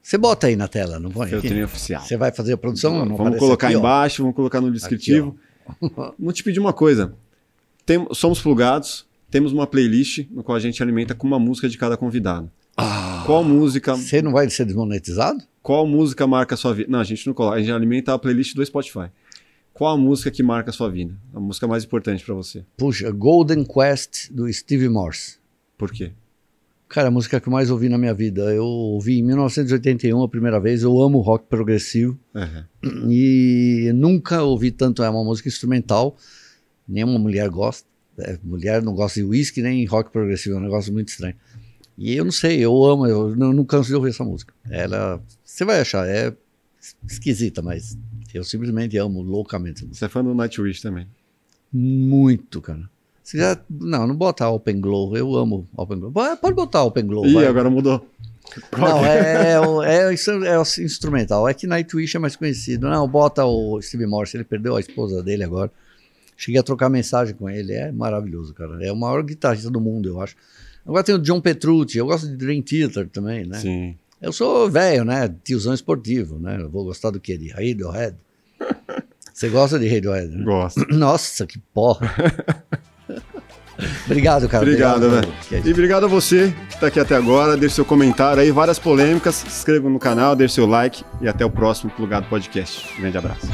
Você bota aí na tela, não põe? Feltrin aqui? Oficial. Você vai fazer a produção? Não, não vamos colocar aqui, embaixo,
ó. vamos colocar no descritivo. vou te pedir uma coisa. Tem, somos plugados, temos uma playlist no qual a gente alimenta com uma música de cada convidado. Ah, qual música.
Você não vai ser desmonetizado?
Qual música marca a sua vida? Não, a gente não coloca, a gente alimenta a playlist do Spotify. Qual a música que marca a sua vida? A música mais importante para você?
Puxa, Golden Quest do Steve Morse. Por quê? Cara, a música que eu mais ouvi na minha vida. Eu ouvi em 1981 a primeira vez. Eu amo rock progressivo. Uhum. E nunca ouvi tanto. É uma música instrumental. Nenhuma mulher gosta. É, mulher não gosta de whisky nem rock progressivo. É um negócio muito estranho. E eu não sei, eu amo, eu não, não canso de ouvir essa música. Ela, você vai achar, é esquisita, mas eu simplesmente amo loucamente. Você é fã do Nightwish também? Muito, cara. Se quiser, não, não bota Open Glow. Eu amo Open Glow. Pode botar Open Glow. Ih, vai. agora mudou. Não, é, é, é, é instrumental. É que Nightwish é mais conhecido. Não, bota o Steve Morse. Ele perdeu a esposa dele agora. Cheguei a trocar mensagem com ele. É maravilhoso, cara. É o maior guitarrista do mundo, eu acho. Agora tem o John Petrucci. Eu gosto de Dream Theater também, né? Sim. Eu sou velho, né? Tiozão esportivo, né? Eu vou gostar do que? De Radiohead? Você gosta de Radiohead? Né? Gosto. Nossa, que porra. Obrigado, cara. Obrigado, velho.
E obrigado a você que está aqui até agora. Deixe seu comentário aí, várias polêmicas. Se inscreva no canal, deixe seu like e até o próximo Plugado Podcast. Grande abraço.